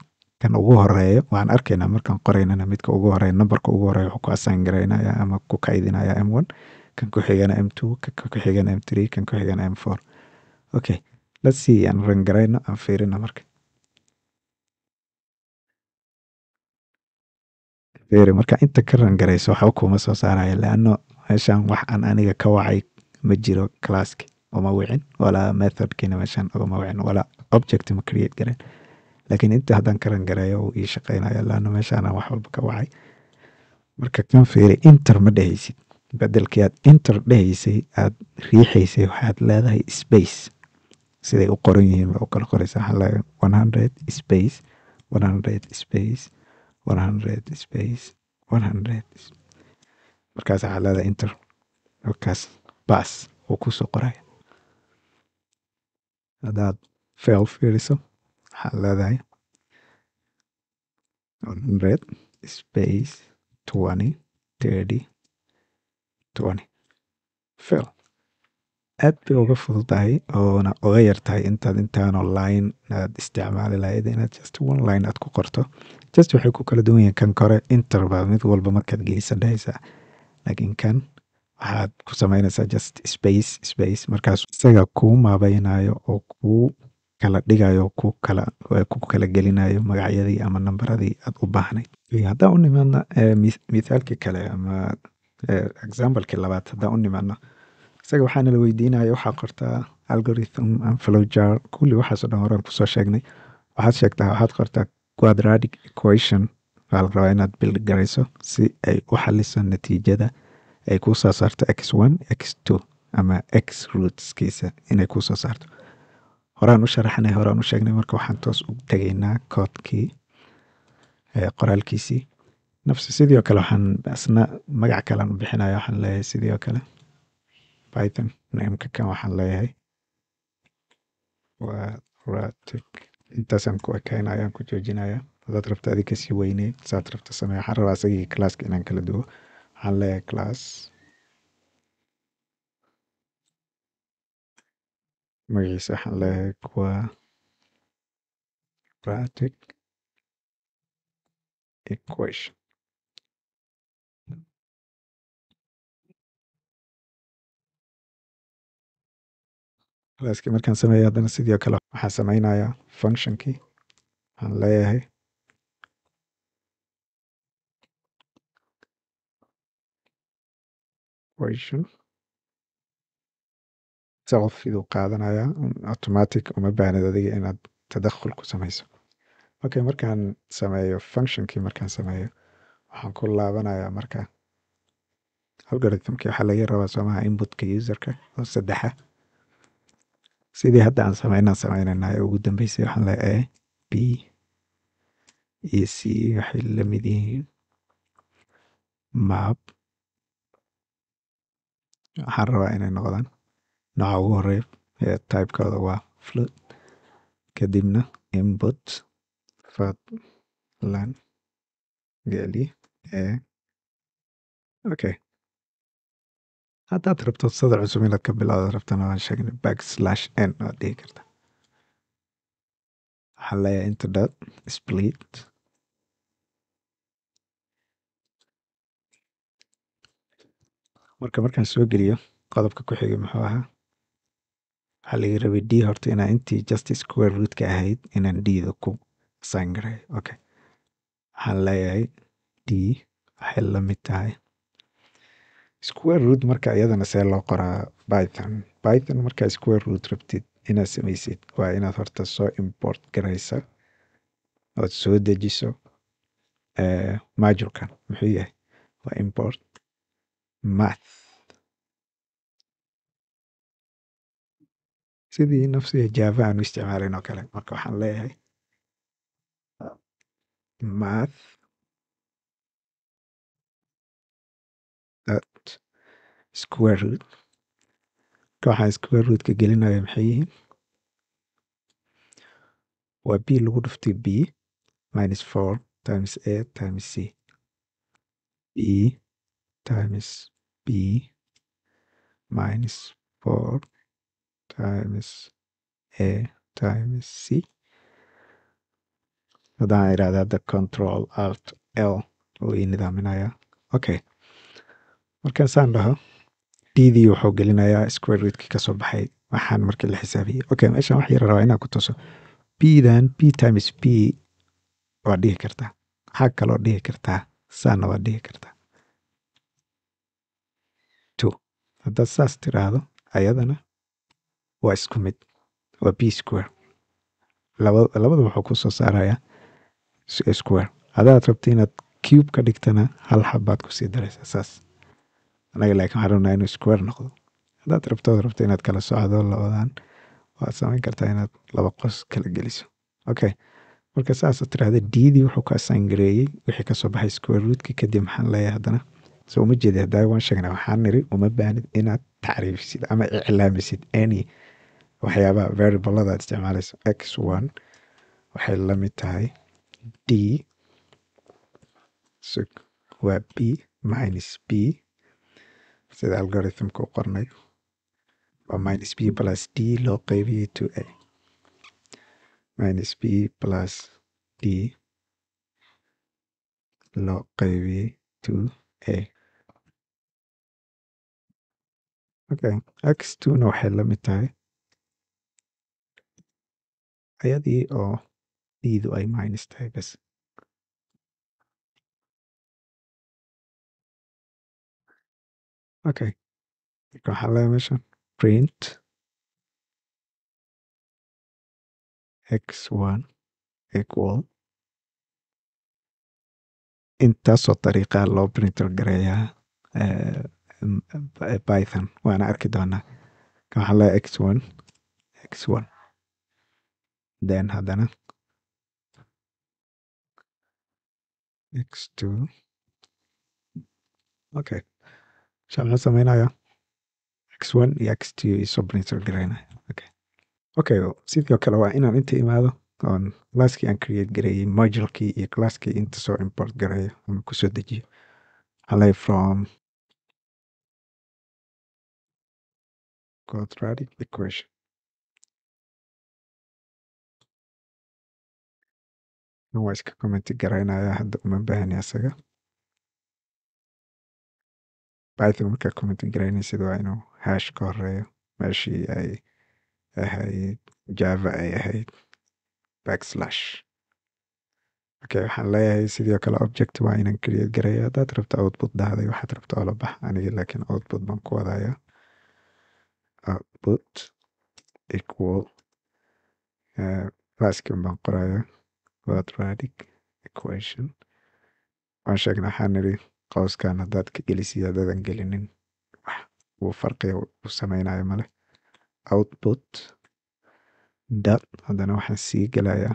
kan ugu horeeyo waan arkaynaa markaan qoraynana midka ugu horeeya numberka ugu horeya wuxuu ku asaan garaynaya ama ku kaydinaya m one kan ku xigana m2 kan ku xigana m3 kan ku xigana m4 okay let's see aan run aan fiirino marka fiiri marka inta ka run waxba kuma soo saaraya leano meeshan wax aan aniga ka wacay ma jiro classki uma wicin walaa methodkiina meeshan uguma wicin walaa object ma create gareyn laakiin inta haddaan ka run gareeyo ii shaqeynaya leano meeshaan wax walba ka wacay marka kan fiiri inter ma dhehaysid bedelkii aad inter dhahaysay aad riixaysay waxaad leedahay space siday u qoran yihiin baa u kala qoraysa waxaa leedahay one hundred space one hundred space one hundred space one hundred markaas waxaa leedahay inter markaas baas wuu kusoo qoraya haddaad fail fiiriso waxaad leedahay one hundred space twenty thirty tobani fil aad bay uga fududahay oona uga yartahay intaad intaan online aad isticmaali lahayd inaad just one line aad ku qorto just waxay ku kala duwan yihiin kan kore interval mid walba markaad geliso dhahaysaa laakiin kan waxaad ku sameynaysaa just space space markaas isaga kuu maabeynaayo oo kuu kala dhigayo ku kala ku kala gelinayo magacyadii ama nambaradii aad u baahnayd haddaan u nimaadna mithaalkii kale ama exambalkii labaad hadaan u nimaadno isaga waxaana la weydiinaya waxaa qortaa algorithm flowjar kulli waxaaso dhan horaan kusoo sheegnay waxaad sheegtaa waxaad qortaa quadratic equation waxaa la rabaa inaad bildi garayso si ay u xaliso natiijada ay kuu soo saarto x one x two ama x rootskiisa inay kuu soo saarto horaan u sharaxnay horaan u sheegnay marka waxaan toos u tegaynaa koodkii qoraalkiisii nafsi sidii oo kale waxaan isna magac kalean u bixinaya waxaan leeyahay sidii oo kale python nameka kan waxaan leeyahay waa ratic intaasaan ku ekaynaya aan ku joojinaya hadaad rabta adi kasii weyney saad rabta samey waxaan rabaa asagii classka inaan kala duwo waxaan leeyahay class magaciisa waxaan leeyahay kuwa ratic equation isla markaan sameeyo haddana sidii oo kale waxaan samaynayaa functionkii aan leeyahay equation self iduu qaadanayaa um, automatic uma baahnid adiga inaad tadakhul ku samayso okay markaan sameeyo functionkii markaan sameeyo waxaan ku laabanayaa marka algorithmkii waxaa laga rabaa soomaha inputka userka oo saddexa sidii hadda aan sameynaa sameynayna ugu dambeysay waxaan le a b iyo c waxay lamid yihiin map waxaan rabaa inay noqdaan nooca ugu horeeya ee tybekooda waa flood kadibna imbot fadlan geli e okay haddaad rabto sada cusub inaad ka bilowda rabtana waan sheegnay back slash n waad dhihi karta waxaa leeyahay into dot split marka markaan soo geliyo qodobka ku xigay muxuu ahaa waxaa laga rabay d horta inaa intii justice square rootka ahayd inaan dda ku assign garay okay waxaan leeyahay d waxay lamid tahay square root marka iyadana see loo qoraa python python markaa square root rabtid inaad samaysid waa inaad horta soo import garaysa ood soo dejiso eh, majulkan muxuu yahay waa import math sidii nafsiga java aan u isticmaalayn oo kale marka waxaan leeyahay math square root waxaan square rootka gelinaya maxay yihiin waa b lagu dhuftay b minus four times a times c b times b minus four times a times c haddaan irahda hadda control alt l uu ii nidaaminayaa okay markaan saan dhaho ddi wuxuu gelinayaa square rootki kasoo baxay waxaan markii la xisaabiyay okay meeshan wax yar rabaa inaa ku tuso bdan b times b waad dhihi kartaa waxaa kaloo dhihi kartaa saana waad dhihi kartaa haddaad saas tiraahdo ayadana waa isku mid waa b square labada wuxuu ku soo saarayaa square hadaad rabto inaad cube ka dhigtana hal xabbaad kusii daraysaa saas anaga laakiin waxaan rabnaa inuu square noqdo haddaad rabtood rabto inaad kala socdo labadan waad samayn kartaa inaad laba qos kala geliso okay marka saasad tirahda diidii wuxuu ka asaangareeyey wixii kasoo baxay square roodki kadib maxaan leeyahay haddana soo ma jeedi haddaa waan sheegnaa waxaan niri uma baahnid inaad tacriifisid ama iclaamisid any waxyaabaha variablada aad isticmaalayso x one waxay la mid tahay d waa b minus b sida algorithm u qornay waa minus b plus d loo qeybiyey to a minus b plus d loo qeybiyey to a okay x two na waxay la mid tahay ayadii oo diidu ay minus tahay bas اوكي روح على يا print x1 equal انت الطريقة لو برينتر قرايا بايثون وانا اركض هنا كم حلا x1 x1 then انا x2 اوكي okay. Šta sam ja x1 iyo x2 iyo soban soo okay sidoo kale waa inaan inta imaado oon classkii aan create gareeyey modulkii iyo e classkii inta soo import gareeyo ama um, kusoo dejiyo alay from quadratic equation waa iska commenti garaynaya hadda uma baahani asaga Python marka commiting gareyneysid waa inuu hash ka horeeyo meeshii ay ahayd java ay eh, ahayd eh, backslash marka waxaan leeyahay sidoo kale object waa inaan create gareeyo haddaad rabto output dhahday waxaad rabto oola bax anigi laakiin output baan ku wadaayaa output equal flaskin baan qorayaa quadratic equation waan sheegna waxaan nidhi Cawskan hadaad ka gelisid hadaadan gelinin wax uu farqiga sameynayo male maleh output dal hadana waxaan sii galaaya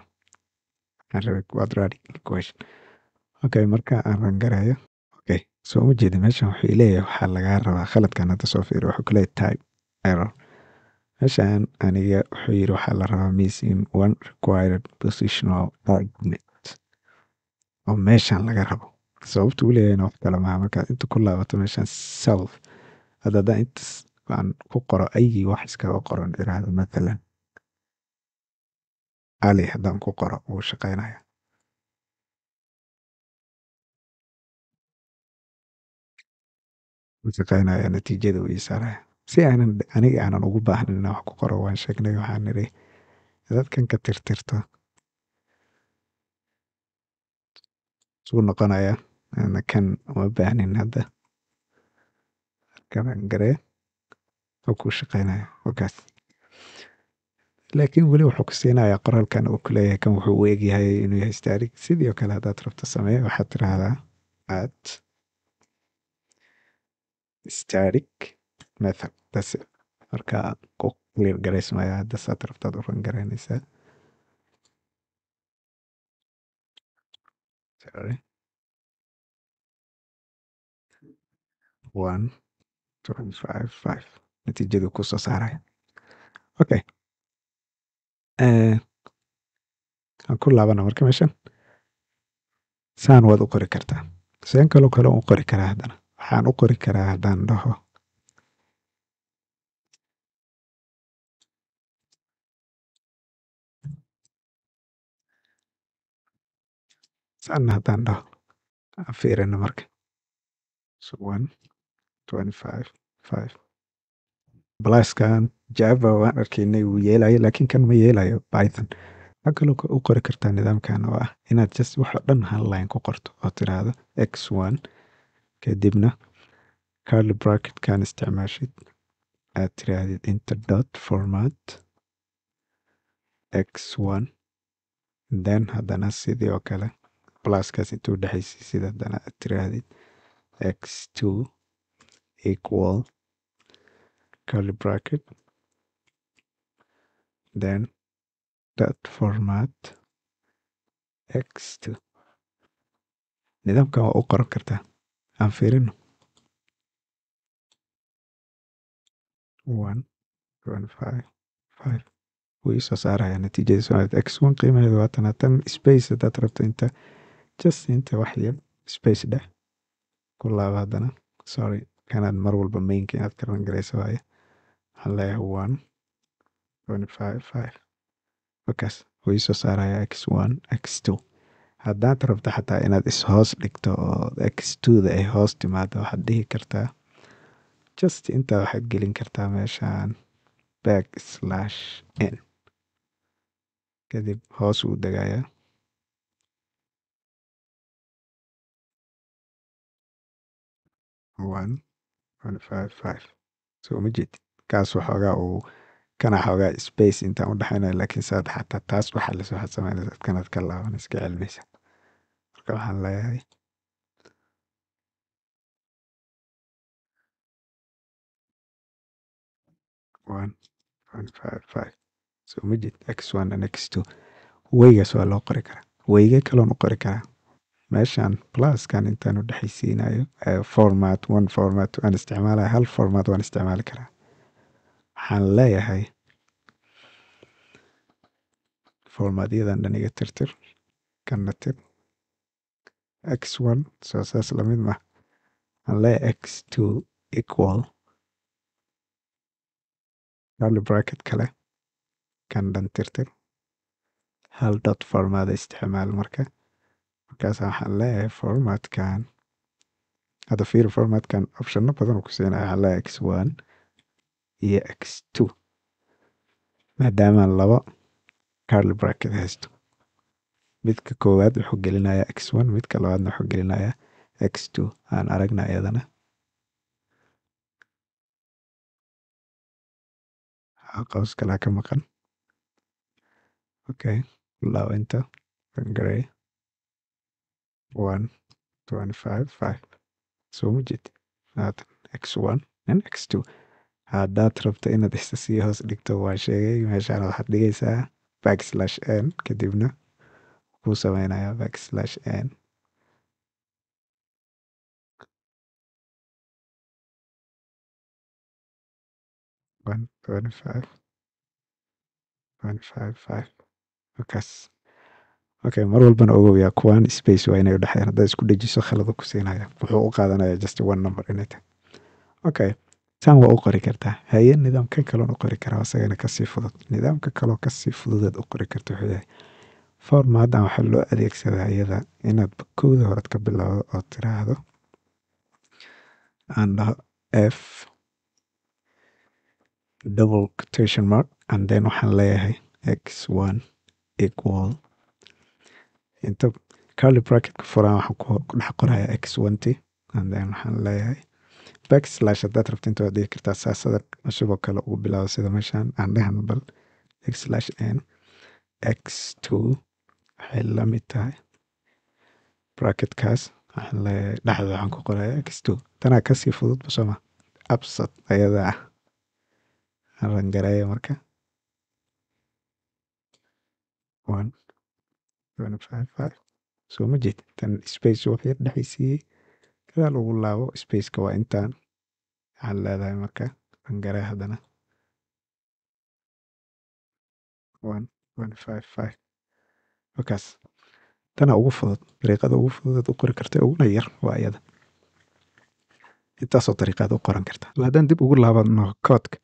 waxaan rabe quadratic equation marka aan rangarayo soo ujeeda meeshan wuxuu ileeyahay waxaa lagaa rabaa qaladkan hada soo fiiri wuxuu ku leeyahay type error meeshan aniga wuxuu yiri waxaa la rabaa missing one required positional argument oo meeshan laga rabo sababtu sababta uleeyahayna wax kale maha marka inta ku laabato meeshan self hadda haddaan intas aan ku qoro ayii wax iskaga qoran iraahdo mathalan ali haddaan ku qoro wuu shaqeynaya wuu shaqeynaya natiijada wuu iisaaraya si aanan aniga aanan ugu baahnin inaan wax ku qoro waan sheegnay waxaan nidhi dadkan ka tirtirto suu noqonaya Anakan wabahnin hada marka waxan gareye shaqeynaya kushaqeynaya wakas lakin wali ku kusinaya qoralkan u kuleyahay kan wuxu u egyahay inuu yahay istarig sidhi oo kale hadad rabto samee waxad tirahda at starig method thats it marka ku clear gareysmaya hada sad rabto ayad u run gareyneysa. one twenty-five five natiijadu kusoo saaraya ¿eh? okay waxaan ku laabana marka meeshan saan waad u qori kartaa seen kalo kale u qori karaa haddana waxaan u qori karaa haddaan dhaho saanna haddaan dhaho aan fiirino marka so one 25 5 balaskan java waan arkaynay wuu yeelayo laakiin kan ma yeelayo python ma kaloo u qori kartaa nidaamkan oo ah inaad just waxo dhan hal ku qorto oo tiraahdo x one kadibna carly bracketkan isticmaashid aad tiraahdid inter dot format x one then haddana sidii oo kale blaskaas intuu dhexaysay sida haddana aad tiraahdid x two equal curly bracket then dot format x2 nidaamkan waa u qoran kartaa aan fiirino one wuu isoo saaraya natiijada suaaleed x one qiimaheedu waa tan tan space haddaad rabto inta just inta wax yar space dheh ku laaba haddana sorry inaad mar walba main-ka inaad karan gareyso waaye waxaan leeyahay one ,twenty five ,five markaas wuu isoo saaraya x one x two hadaad rabto xataa inaad is hoos dhigto oo x two da ay hoos timaado waxaad dhihi kartaa just intaa waxaad gelin kartaa meeshan back slash n kadib hoos wuu dagayaa one ma majeed kaas waxoogaa uu kana xoogaa space intaan u udhexeynaya laakiin saad xataa taas waxa lasoo xadsamayna dadkanaad ka laaban iska celmeysa marka waxaan leeyahay soo majeed x one and x two weygaas waa loo qori karaa weyga kaloon u qori karaa meeshan pluskan intaan udhexaysiinayo format one format waan isticmaalaya hal format waan isticmaali karaa waxaan leeyahay formaadyadan dhan iga tirtir kanna tir x one soo saas lamid ma waxaan leeyahay x two equal curly bracket kale kan dhan tirtir hal dot formaada isticmaal marka markaasa waxaan leeyahay formatkan hada fiiri formatkan opshano badan siinaya waxaa leeyahay x1 iyo e x2 maadaama labo carly bracket haysto midka koowaad wuxuu gelinaya x1 midka labaadna wuxuu gelinaya x2 aan aragna iyadana qaws kalaa ka maqan okay bilaab inta gare 1 25 five soo ma jeed haatan x1 and x two haddaad rabto inaad isa sii hoos dhigto waa sheegay meeshaan waxaad dhigaysaa backslash n kadibna ku sameynaya backslash n one twenty five twenty markaas ok mar walbana ogowyaa kuwan space waa inay udhexeen haddaa isku dhejiso khalado ku siinaya wuxuu u qaadanaya just one number inay tahay ok tan waa u qori kartaa haye nidaamkan kaloon u qori karaa isagana kasii fudud nidaamka kaloo kasii fududeed u qori karta wuxuu yahay forma haddan waxaa loo adeegsadaa iyada inaad kowda horead ka bilowdo oo tiraahdo aan dhaho f double qutation mark and then waxaan leeyahay x one equal inta curly bracketka furaan waxaan ku dhex qoraya x onety and waxaan leeyahay back slash haddaad rabto inta waad dhigi kartaa saasada cusuboo kale ugu bilaabo sida meeshaan aan dhehano bal x slash n x two waxay lamid tahay bracketkaas waxaan leeyahay dhexda waxaan ku qoraya x two tanaa kasii fududba sooma absad ayada ah rangareeya marka one soma ah, jeed tan space wax yar daxeysiye gadaal ugu laabo spaceka waa intaan maxaad leedahay marka dangaree hadana markaas tanaa ugu fudud dariiqada ugu fudud u qori karto uguna yar waa ayada intaasoo dariiqa aad u qoran kartaa haddaan dib ugu laabano koodka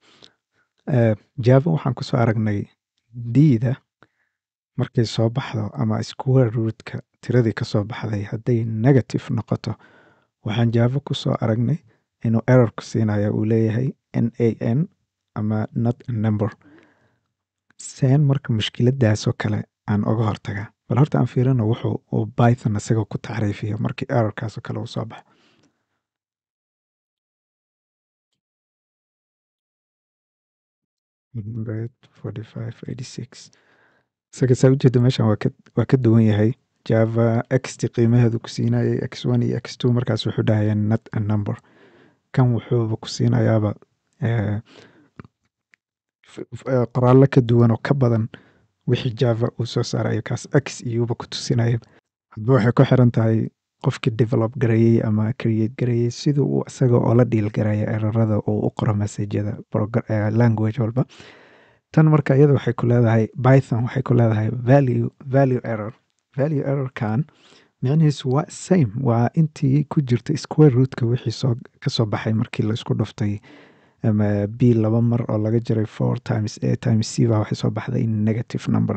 java waxaan kusoo aragnay d da markay soo baxdo ama square tiradii ka soo baxday hadday negative noqoto waxaan ku soo aragnay inuu errorku siinaya uu leeyahay n a n ama not number seen marka mushkiladaasoo kale aan oga hortagaa bal horta aan fiirino wuxuu uu python isaga ku tacriifiyo markii errorkaasoo kale uu soo baxo forty five eighty six Isaga saa ujeeda meeshan waa ka duwan yahay Java XT qiimaheedu ku siinayay X1 iyo X2 markaas wuxuu dhahayaa not a number kan wuxuuba ku siinayaaba eh, eh, qoraallo ka duwan oo ka badan wixii Java uu soo saarayo kaas X iyuuba ku tusinayaba hadba waxay ku xiran tahay qofkii develop gareeyey ama create gareeyey siduu u isaga oo la dhiil erarada oo u qoro masajyada eh, language walba tan marka iyada waxay ku leedahay python waxay ku leedahay value value error value errorkan micnihiisu waa same waa intii ku jirta square rootka wixii soo kasoo baxay markii laisku dhuftay eh, b laba mar oo laga jiray four times a times c ba waxay soo baxday negative number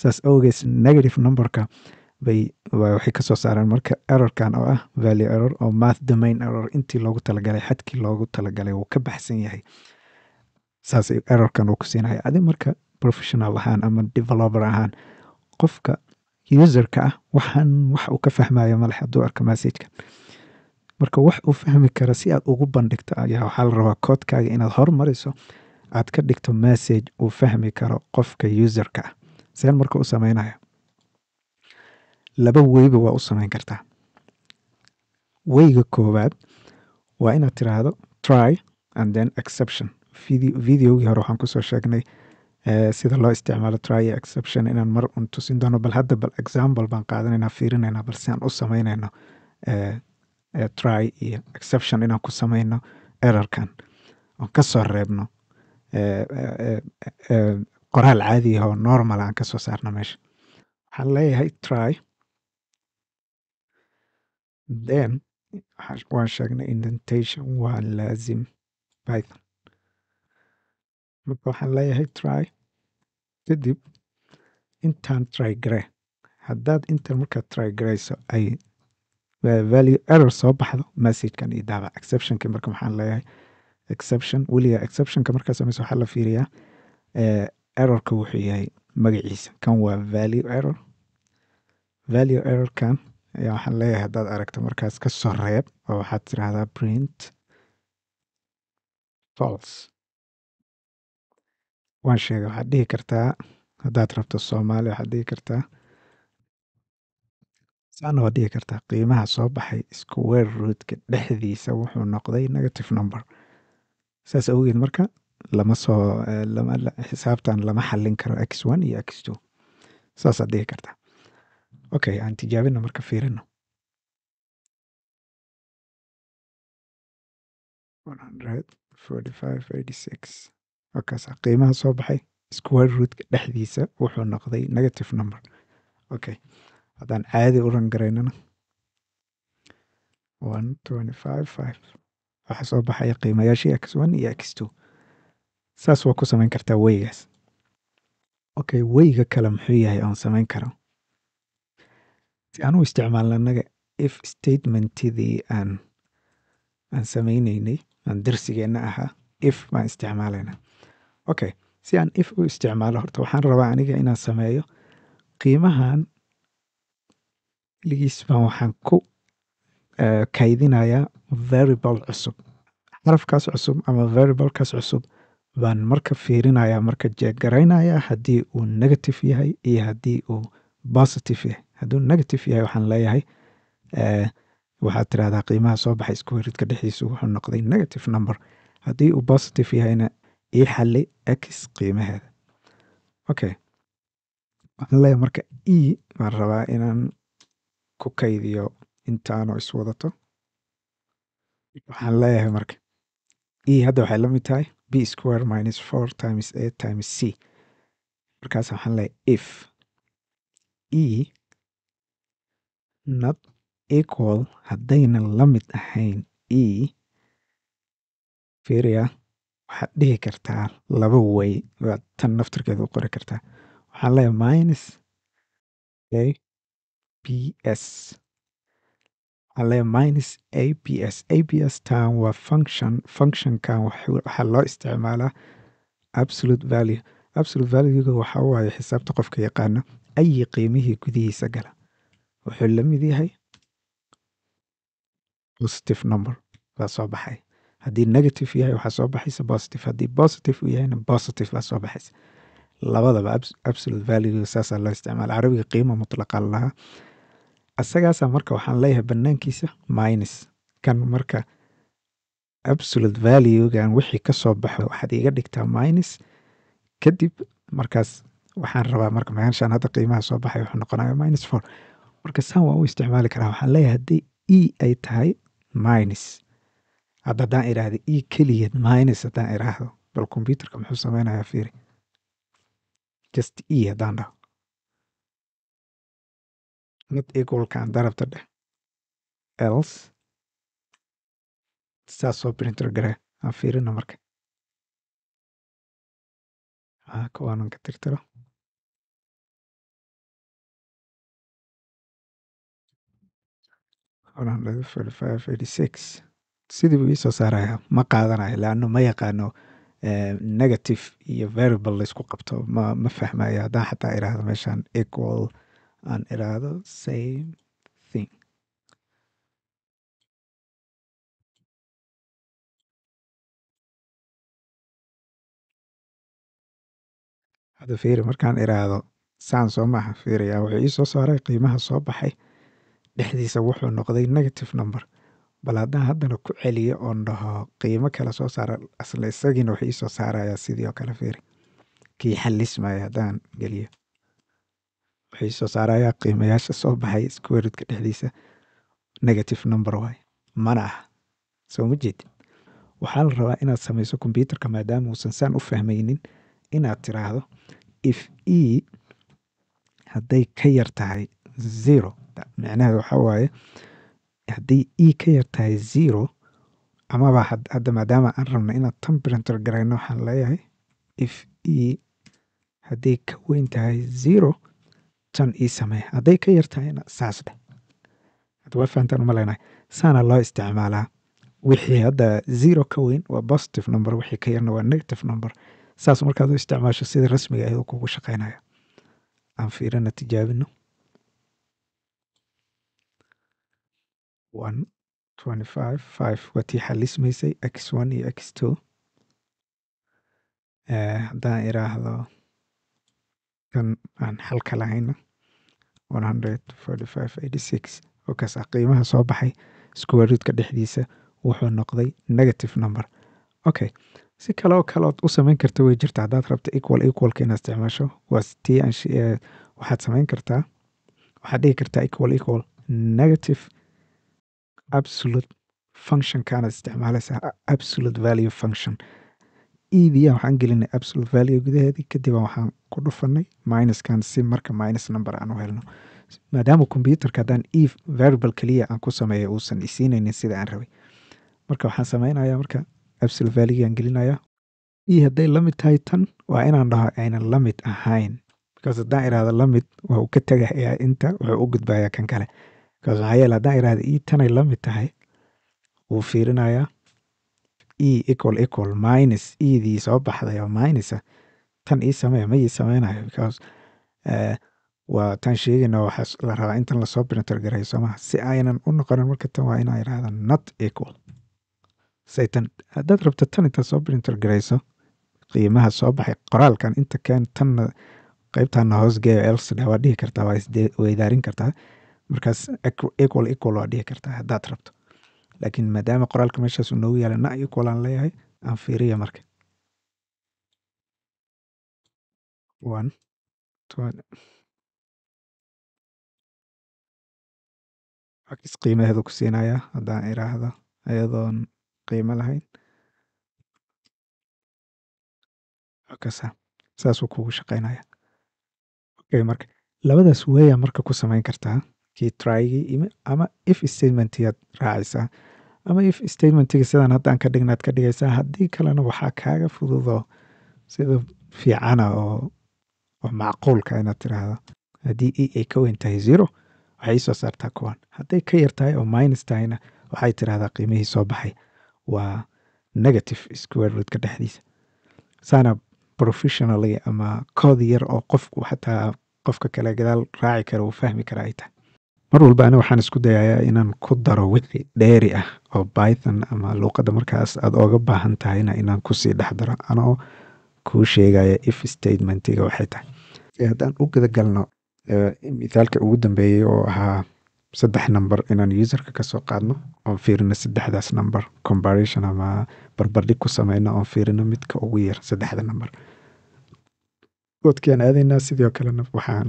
saas awgees negative numberka bay waxay kasoo saareen marka errorkan oo ah value error oo math domain error intii loogu talagalay xadkii loogu talagalay wuu ka baxsan yahay saas erarkan uu ku siinaya adi marka professional ahaan ama develober ahaan qofka userka ah waxaan wax uu ka fahmayo male haduu arka masajka marka wax uu fahmi kara si aad ugu bandhigto ayaa waxaa la rabaa koodkaaga inaad hormariso aad ka dhigto message uu fahmi karo qofka userka ah seen marka u sameynaya laba weyba waa u sameyn kartaa weyga koowaad waa inaad tiraahdo try and then exception videogii hore waxaan kusoo sheegnay eh, sida loo isticmaalo tryer exception inaan mar un tusin doono bal hadda bal example baan qaadanayna fiirinayna si aan u sameynayno eh, eh, try iyo exception inaan ku sameyno erarkan oon kasoo reebno qoraal caadi ah oo normal aan kasoo saarno meesha waxaan leeyahay try then waan sheegnay indentation waa laazim python marka waxaan leeyahay try kadib intaan try gare haddaad intan markaad try garayso ay value error soo baxdo messagekan iyo daabac exceptionka marka waxaan leeyahay exception weliga exceptionka markaa samayso waxaa la fiiriyaa errorka wuxuu yahay magaciisa kan waa value error value errorkan ayaa waxaan leeyahay haddaad aragto markaas ka soo reeb oo waxaad tiraahdaa print false waan sheegay waxaad dhihi kartaa haddaad rabto soomaali waxaad dhihi kartaa saana waad dhihi kartaa qiimaha soo baxay square roodka dhexdiisa wuxuu noqday negative number saas awgeed marka lama soo eh, xisaabtan lama xallin karo x one iyo x two saasaad dhihi kartaa okay aan tijaabino marka fiirino one hundred forty five eighty six okaas qiimaha soo baxay square roodka dhexdiisa wuxuu noqday negative number okay haddaan caadi u rangaraynana waxaa soo baxay qiimayaashii x one iyo x saas waa ku samayn kartaa weygaas okay weyga kale muxuu yahay oon samayn karo si aan u isticmaalna if statementidii aan aan sameyneynay aan darsigeenna ahaa if baan isticmaalayna okay si aan if u isticmaalo horta waxaan rabaa aniga inaan sameeyo qiimahan ligiis waxaan ku eh, kaydinayaa variable cusub xarafkaas cusub ama variablekaas cusub baan marka fiirinayaa marka jeegaraynayaa haddii uu negative yahay iyo haddii uu positive yahay hadduu negative yahay waxaan leeyahay eh, waxaad tirahdaa qiimaha soo baxay isku weridka dhexdiisu wuxuu noqday negative number haddii uu positive yahayna ii xalay x qiimaheeda okay waxaan leeyahay marka e baan rabaa inaan ku kaydiyo intaano iswadato waxaan leeyahay marka e hadda waxay la mid tahay b square minus four times a times c markaas waxaan leeyahay if e not equal haddayna la mid ahayn e firia waxaad dhihi kartaa laba way baad tan naftarkeeda u qori kartaa waxaan leeyahay minus a b s waxaan leeyahay minus a b s a b s tan waa function functionkan waxaa loo isticmaalaa absolute value absolute valuega waxa uu xisaabta qofka yaqaana ayi qiimihii gudihiisa gala wuxuu la mid yahay positive number baa soo baxay haddii negative yahay waxaa soo baxaysa positive haddii positive uu yahayna positive baa soo baxaysa labadaba absolute value saasaa loo isticmaala carabiga qiimo mutlaqa lalahaa asagaasa marka waxaan leeyahay banaankiisa minus kan marka absolute valuegan wixii ka baxo waxaad iga dhigtaa minus kadib markaas waxaan rabaa marka meeshaan hadda qiimaha soo baxay wuxuu noqonaya minus four marka saan waan u isticmaali karaa waxaan leeyahay haddii e ay tahay minus hadda hadaan irahda e keliya minus hadaan iraahdo bal kombyuutarka muxuu samaynayaa fiiri just e haddaan dhaho mid egolkaan darabta dheh els saasoo printer garaa aan fiirino marka kuwaanan ka tirtiro horan laga fifty six sidii buu iisoo saaraya ma qaadanayo leanno ma yaqaano eh, negative iyo variable laysku qabto ma ma fahmayo haddaan xataa iraahdo meeshaan equal aan iraahdo same thing hadda fiiri markaan iraahdo saan soo maaha fiiriyaa wuxuu iisoo saaray qiimaha soo baxay dhexdiisa wuxuu noqday negative number bal haddana ku celiyo oon dhaho qiimo kale soo saara asla isagiina wuxuu isoo saaraya sidii oo kale fiiri kii xalis maayo hadaan geliyo wuxuu isoo saaraya qiimayaasha soo baxay isku dhexdiisa negative number waay mana ah soo ma jeedin waxaa la rabaa inaad samayso kombyuterka maadaama uusan saan u fahmaynin inaad tiraahdo if e hadday ka yar tahay zero micnaheed waxaa waaye haddii e ka yartahay zero amaba hadda maadaama aan rabno inaan temperature garayno waxaan leeyahay if e hadday ka weyn tahay zero tan ii e samee hadday ka yartahayna saas dheh hadda waa fahamtaan uma leynahay saana loo isticmaalaa wixii hadda zero ka weyn waa positive number wixii ka yarna waa negative number saas markaad u isticmaasho sida rasmiga ayuu kugu shaqeynaya aan fiirina tijaabino waa tii xalismeysay x iyo x2 eh, haddaan iraahdo kan aan xalka lahayna oo kaasa qiimaha soo baxay iskuwaruudka dhexdiisa wuxuu noqday negative number okay si oo kaleood u samayn karta way jirta haddaad rabto equal equalka inaad isticmaasho waati eh, waxaad sameyn kartaa waxaad dhigi kartaa equal equal negative absolute functionkaana isticmaaleysa absolute value function ediya ah waxaan gelinay absolute value gudaheedii kadib waxaan ku dhufanay minuskan si marka minus number aan u helno maadaama computerka haddaan eve variable keliya aan ku sameeya uusan isiinaynin sida aan rabay marka waxaan sameynayaa marka absolute valuegaan gelinayaa e hadday lamid tahay tan waa inaan dhaho aynan lamid ahayn because haddaan irahdo lamid waa uu ka tegaya inta wuxuu u gudbayaa kan kale maxaa yeele hadaan e tanay lamid tahay wuu fiirinayaa e equal equal minus edii soo baxday oo minusa ah. tan ii samee ma sameynayo because eh, waa tan sheegayna waxaa la rabaa intan lasoo printer gareeyo si aynan u noqonin marka tan waa inaan irahda not equal say tan haddaad rabto tan intaad soo printer gareyso qiimaha soo baxay qoraalkan inta keen tanna qeybtana hoosgeeyo els waa dhihi kartaa waa isweydaarin kartaa markaas equal equal waa dhihi kartaa haddaad rabto laakiin maadaama qoraalka meeshaas uu noogu yaala na equal aan leeyahay aan fiiriya marka is qiimaheedu ku siinayaa haddaan iraahdo ayadoon qiimo lahayn saasuu kugu shaqeynaya okay marka labadaas weeyaa marka ku samayn kartaa trygi ama if statementgaad raacaysaa ama if statementga sidaan hadda ka dhignaad ka dhigaysaa haddii kalena waxaa kaaga fududoo sida fiicana oo macquulka inaad tiraahdo haddii e ay ka weyn tahay zero waxay soo saartaa kuwan hadday ka yar oo minus tahayna waxay tirahdaa qiimihii soo baxay waa negative square dhexdiisa saana professionally ama kood yar oo qofku xataa qofka kale gadaal raaci kara uu fahmi kara ay tahay mar walba waxaan isku dayayaa inaan ku daro wixi dheeri ah oo python ama luuqadda markaas aad oga baahan tahayna inaan kusii dhex anoo kuu sheegaya if statementiga waxay tahay haddaan u gudagalno mithaalka ugu dambeeyey oo ahaa saddex number inaan userka kasoo qaadno oon fiirino saddexdaas number comparison ama barbardhig ku sameyno oon fiirino midka ugu yar saddexda number godkiaan aadaynaa sidoo kalena waxaan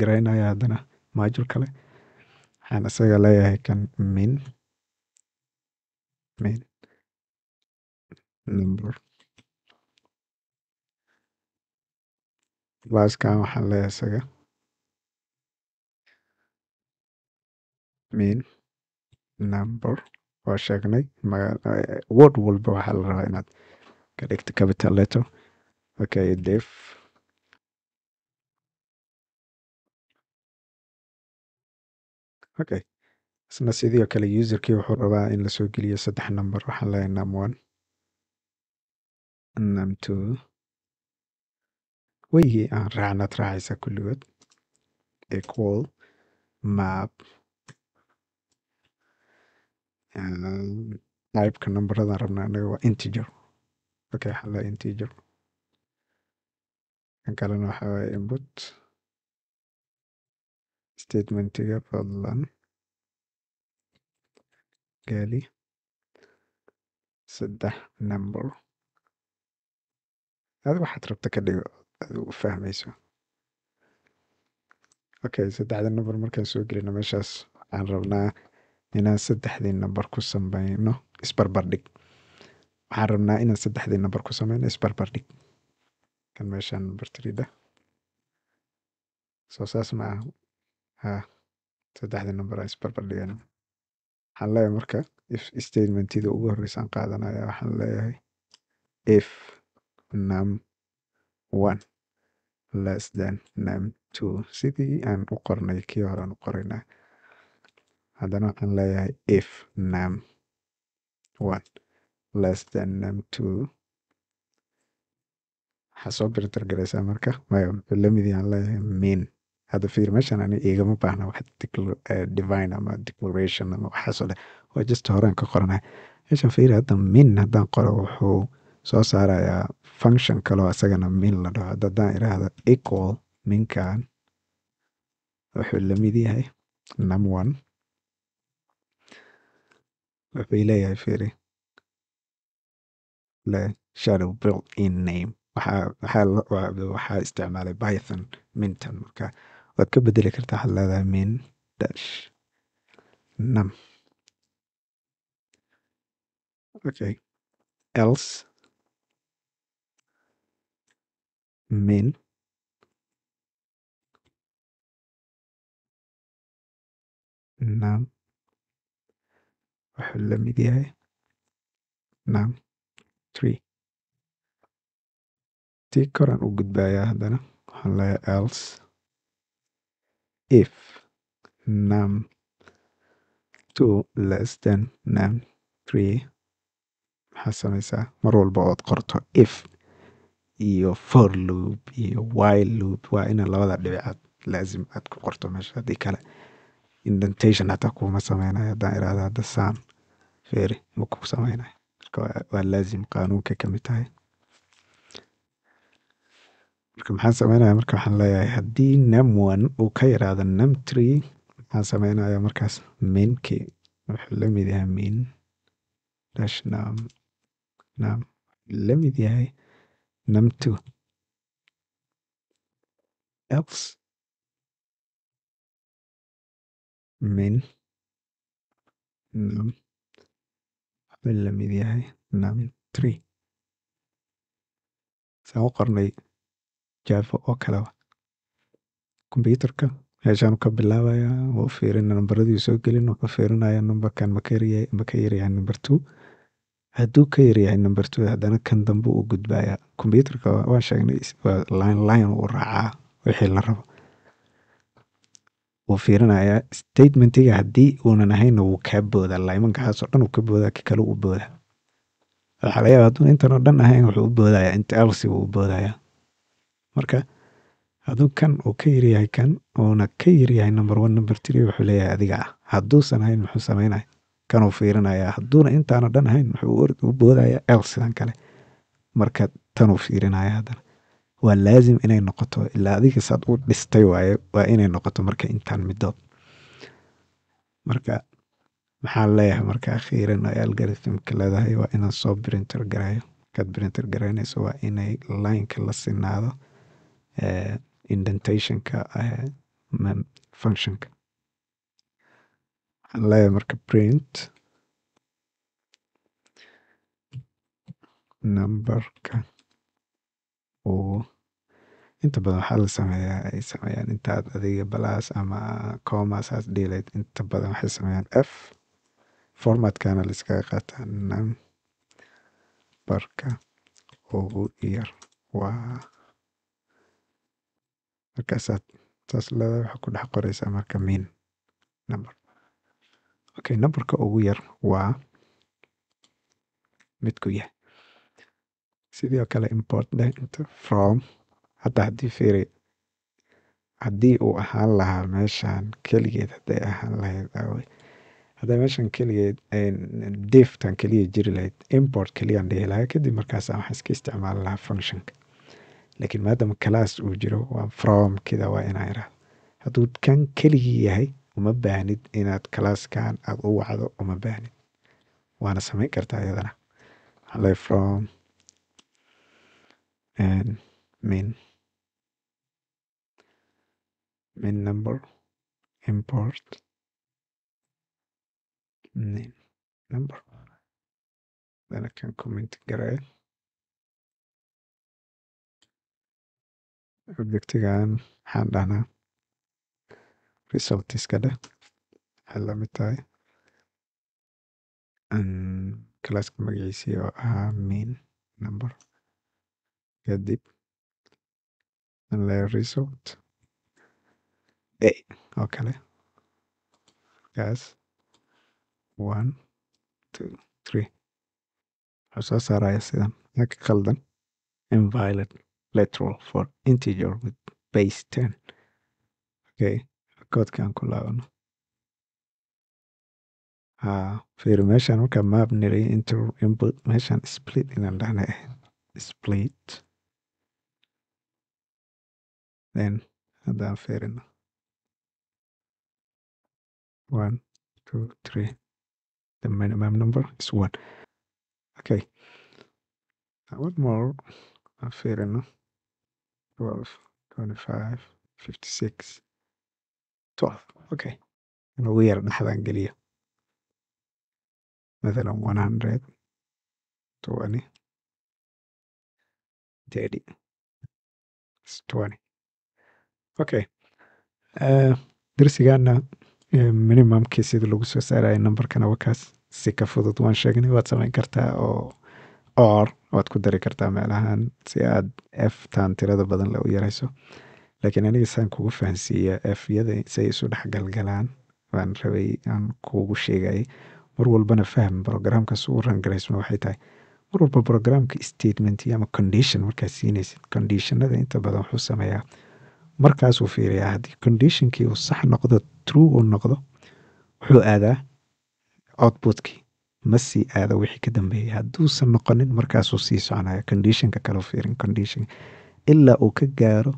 garaynayaa haddana maajul kale Waxaan asaga leyahay kan min min baskan waxaan leyahay asaga min nambar waa sheegnay word walbo waxaa larabaa inaad ka dhigto capital letter def. Okay. Isna sidoo kale userkii wuxuu rabaa in lasoo geliyo saddex number waxaan leeyahay num one num2 weygii aan raacnaad raacaysaa kulligood equal map typeka numberadan rabnaa anaga waa integer okay waxaan leeyahay integer kan kalena waxaa waaye input స్టేట్మెంట్గా పొందాను gali saddex number adigu waxaad rabta ka dhigo adigu fahmayso okay saddexda number markaan soo gelino meeshaas waxaan rabnaa inaan saddexdii number ku sameyno isbarbardhig waxaan rabnaa inaan saddexdii number ku sameyno isbarbardhig kan meeshaan bartridha soo saas ma aha Haa sadexda nambar aan isbarbardhigana waxaan leeyahay marka if statementida ugu horeysa aan qaadanaya waxaan leeyahay if num one less than num2 sidii aan u qornay kii hore aan u qoraynaa haddana waxaan leeyahay if num1 less than num2 maxaa soo barbar marka maya wuxuu lamid yahay aan leeyahay mean hadda fiir meeshan ani igama baahna wax divine ama declaration ama waxaasoo dhan waa just horaan ka qorana meeshan fiir hadda min haddaan qoro wuxuu soo saarayaa function kaloo isagana min la dhaho haddaan iraahdo equal minkan wuxuu lamid yahay num one wuxuu leeyahay fiiri le shadow built in name waxaa isticmaalay python mintan marka waad ka bedeli kartaa waxaad leedahay min dash nam okay else min nam wuxuu lamid yahay nam tree tii koran u gudbayaa haddana waxaan leeyahay else if num 2 less than num 3 maxaa samaysaa mar walba ood qorto if iyo for loop iyo wil loop waa ina labada dhibic aad laazim aad ku qorto meesha haddii kale indentation hataa kuuma sameynayo haddaan iraahdo hadda sam ferry ma ku sameynayo marka waa laazim qaanuunka ka mid tahay Marka maxaan sameynaya marka waxaan leeyahay hadii nam one uu ka yaraado nam 3 maxaan sameynaya markaas menki wuxuu lamid yahay min dash nam nam wuxuu lamid yahay nam two else min nam wuxuu lamid yahay nam 3 saan u qornay Java oo kale ah kombutarka meshan ayu kabilabaya wu fiirini nambaradu sogalini wuxu fiirinaya nambarkan maka yaryahay nambar two hadu kayaryahay nambar two hadana kan dambu ugudbaya kombutarka wan sheegne line line ayu uraaca wixi larabo wu fiirinaya statementiga hadi una ahayn na wu kabooda laymankas oo dhan ayu kabooda kikale wu ubooda waxa lagayaba haduna intan oo dhan ahayn wuxu uboodaya inta else ayu uboodaya marka haduu kan uu ka yaryahay kan uuna ka yaryahay number one number three wuxuu leeyahay adiga ah hadduusan hayn muxuu sameynaya kanuu fiirinaya hadduuna intaana dhan hayn muxuu boodaya el sidan kale marka tanuu fiirinaya haddana waa laazim inay noqoto ilaa adiga saad u dhistay waaye waa inay noqoto marka intaan midood marka maxaa leeyahay marka akhiiran algorithmka leedahay waa inaan soo brinter garayo markaad brinter garaynayso waa inay lineka la sinaado indentationka functionka waxaan leeyahay marka print numberka uu inta badan waxaa la sameeyaa ay sameeyaan intaad adiga balaas ama comas aad dhihilayd inta badan waxay sameeyaan f formatkana la iskaga qaataa numberka ugu yar waa markas sas ledahay waxaa kudax qoreysa marka mean number nambarka ugu yar waa midku yahay sidokale important from hada hadii fiiri hadii uu ahaan lahaa meeshan kaligeed haday ahaan laheed haday meeshan kaligeed eh, diftan keliya jiri lahayd import kaliyaan dihi lahaa kadib markaasa waxaan iska isticmaali lahaa functionka laakiin maadaama class uu jiro waa from kida waa inaa iraahdo hadduu kan keligii yahay uma baahnid inaad classkan aad u wacdo uma baahnid waana samayn kartaa iyadana ale from min min number import number then I can comment grade Objectigan waxaan dhahnaa result iska dheh waxay lamid tahay classka magaciisa oo ahaa main number kadib in la helo result a oo kale markaas one two three wuxuu soo saaraya sidan waxa ka qaldan in literal for integer with base 10. Okay, code can Okei, codkaan ku laabano. mention we can map abniri inter input mention split inaan dhahna ahayd uh, split then fair enough. one two three the minimum number is one okay what more Fair enough. 12, 25, 56, 12. Okay. And we are Nahabangalia. مثلا 100, 20, 30. It's 20. Okay. Uh, eh, darsigaana minimumkii sidii lagu soo saaraya nambarkana wakaas si ka fudud waan sheegnay waad samayn kartaa oo or waad ku dari kartaa meelahan si aad f tan tirada badan le u yarayso laakiin aniga saan kugu fahansiiya f yada siay isu dhexgalgalaan baan rabay aan kugu sheegay mar walbana faham brograamkaas u rangaraysma waxay tahay mar walba brograamka statement ama condition markaad siinaysid conditionada inta badan wuxuu sameeyaa markaasuu fiiriyaa haddii conditionkii uu sax noqdo true uu noqdo wuxuu aadaa outputkii ma aado wixii ka dambeeyay hadduusan noqonin markaasuu sii soconaya conditionka kale fiirin condition ilaa uu ka gaaro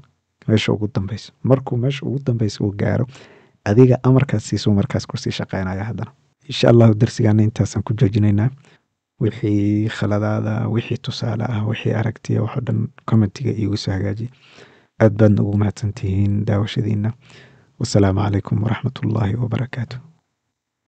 meesha ugu dambeyso markuu meesha ugu dambeyso uu gaaro adiga amarkaas markaas kusii shaqeynaya haddana insha allahu darsigaana intaasaan ku joojinaynaa wixii khaladaada wixii tusaale ah wixii aragtiya waxoo dhan commentiga iigu soo hagaajiya aad baadna ugu mahadsantihiin daawashadiina wasalaamu calaykum waraxmatullaahi wabarakaatu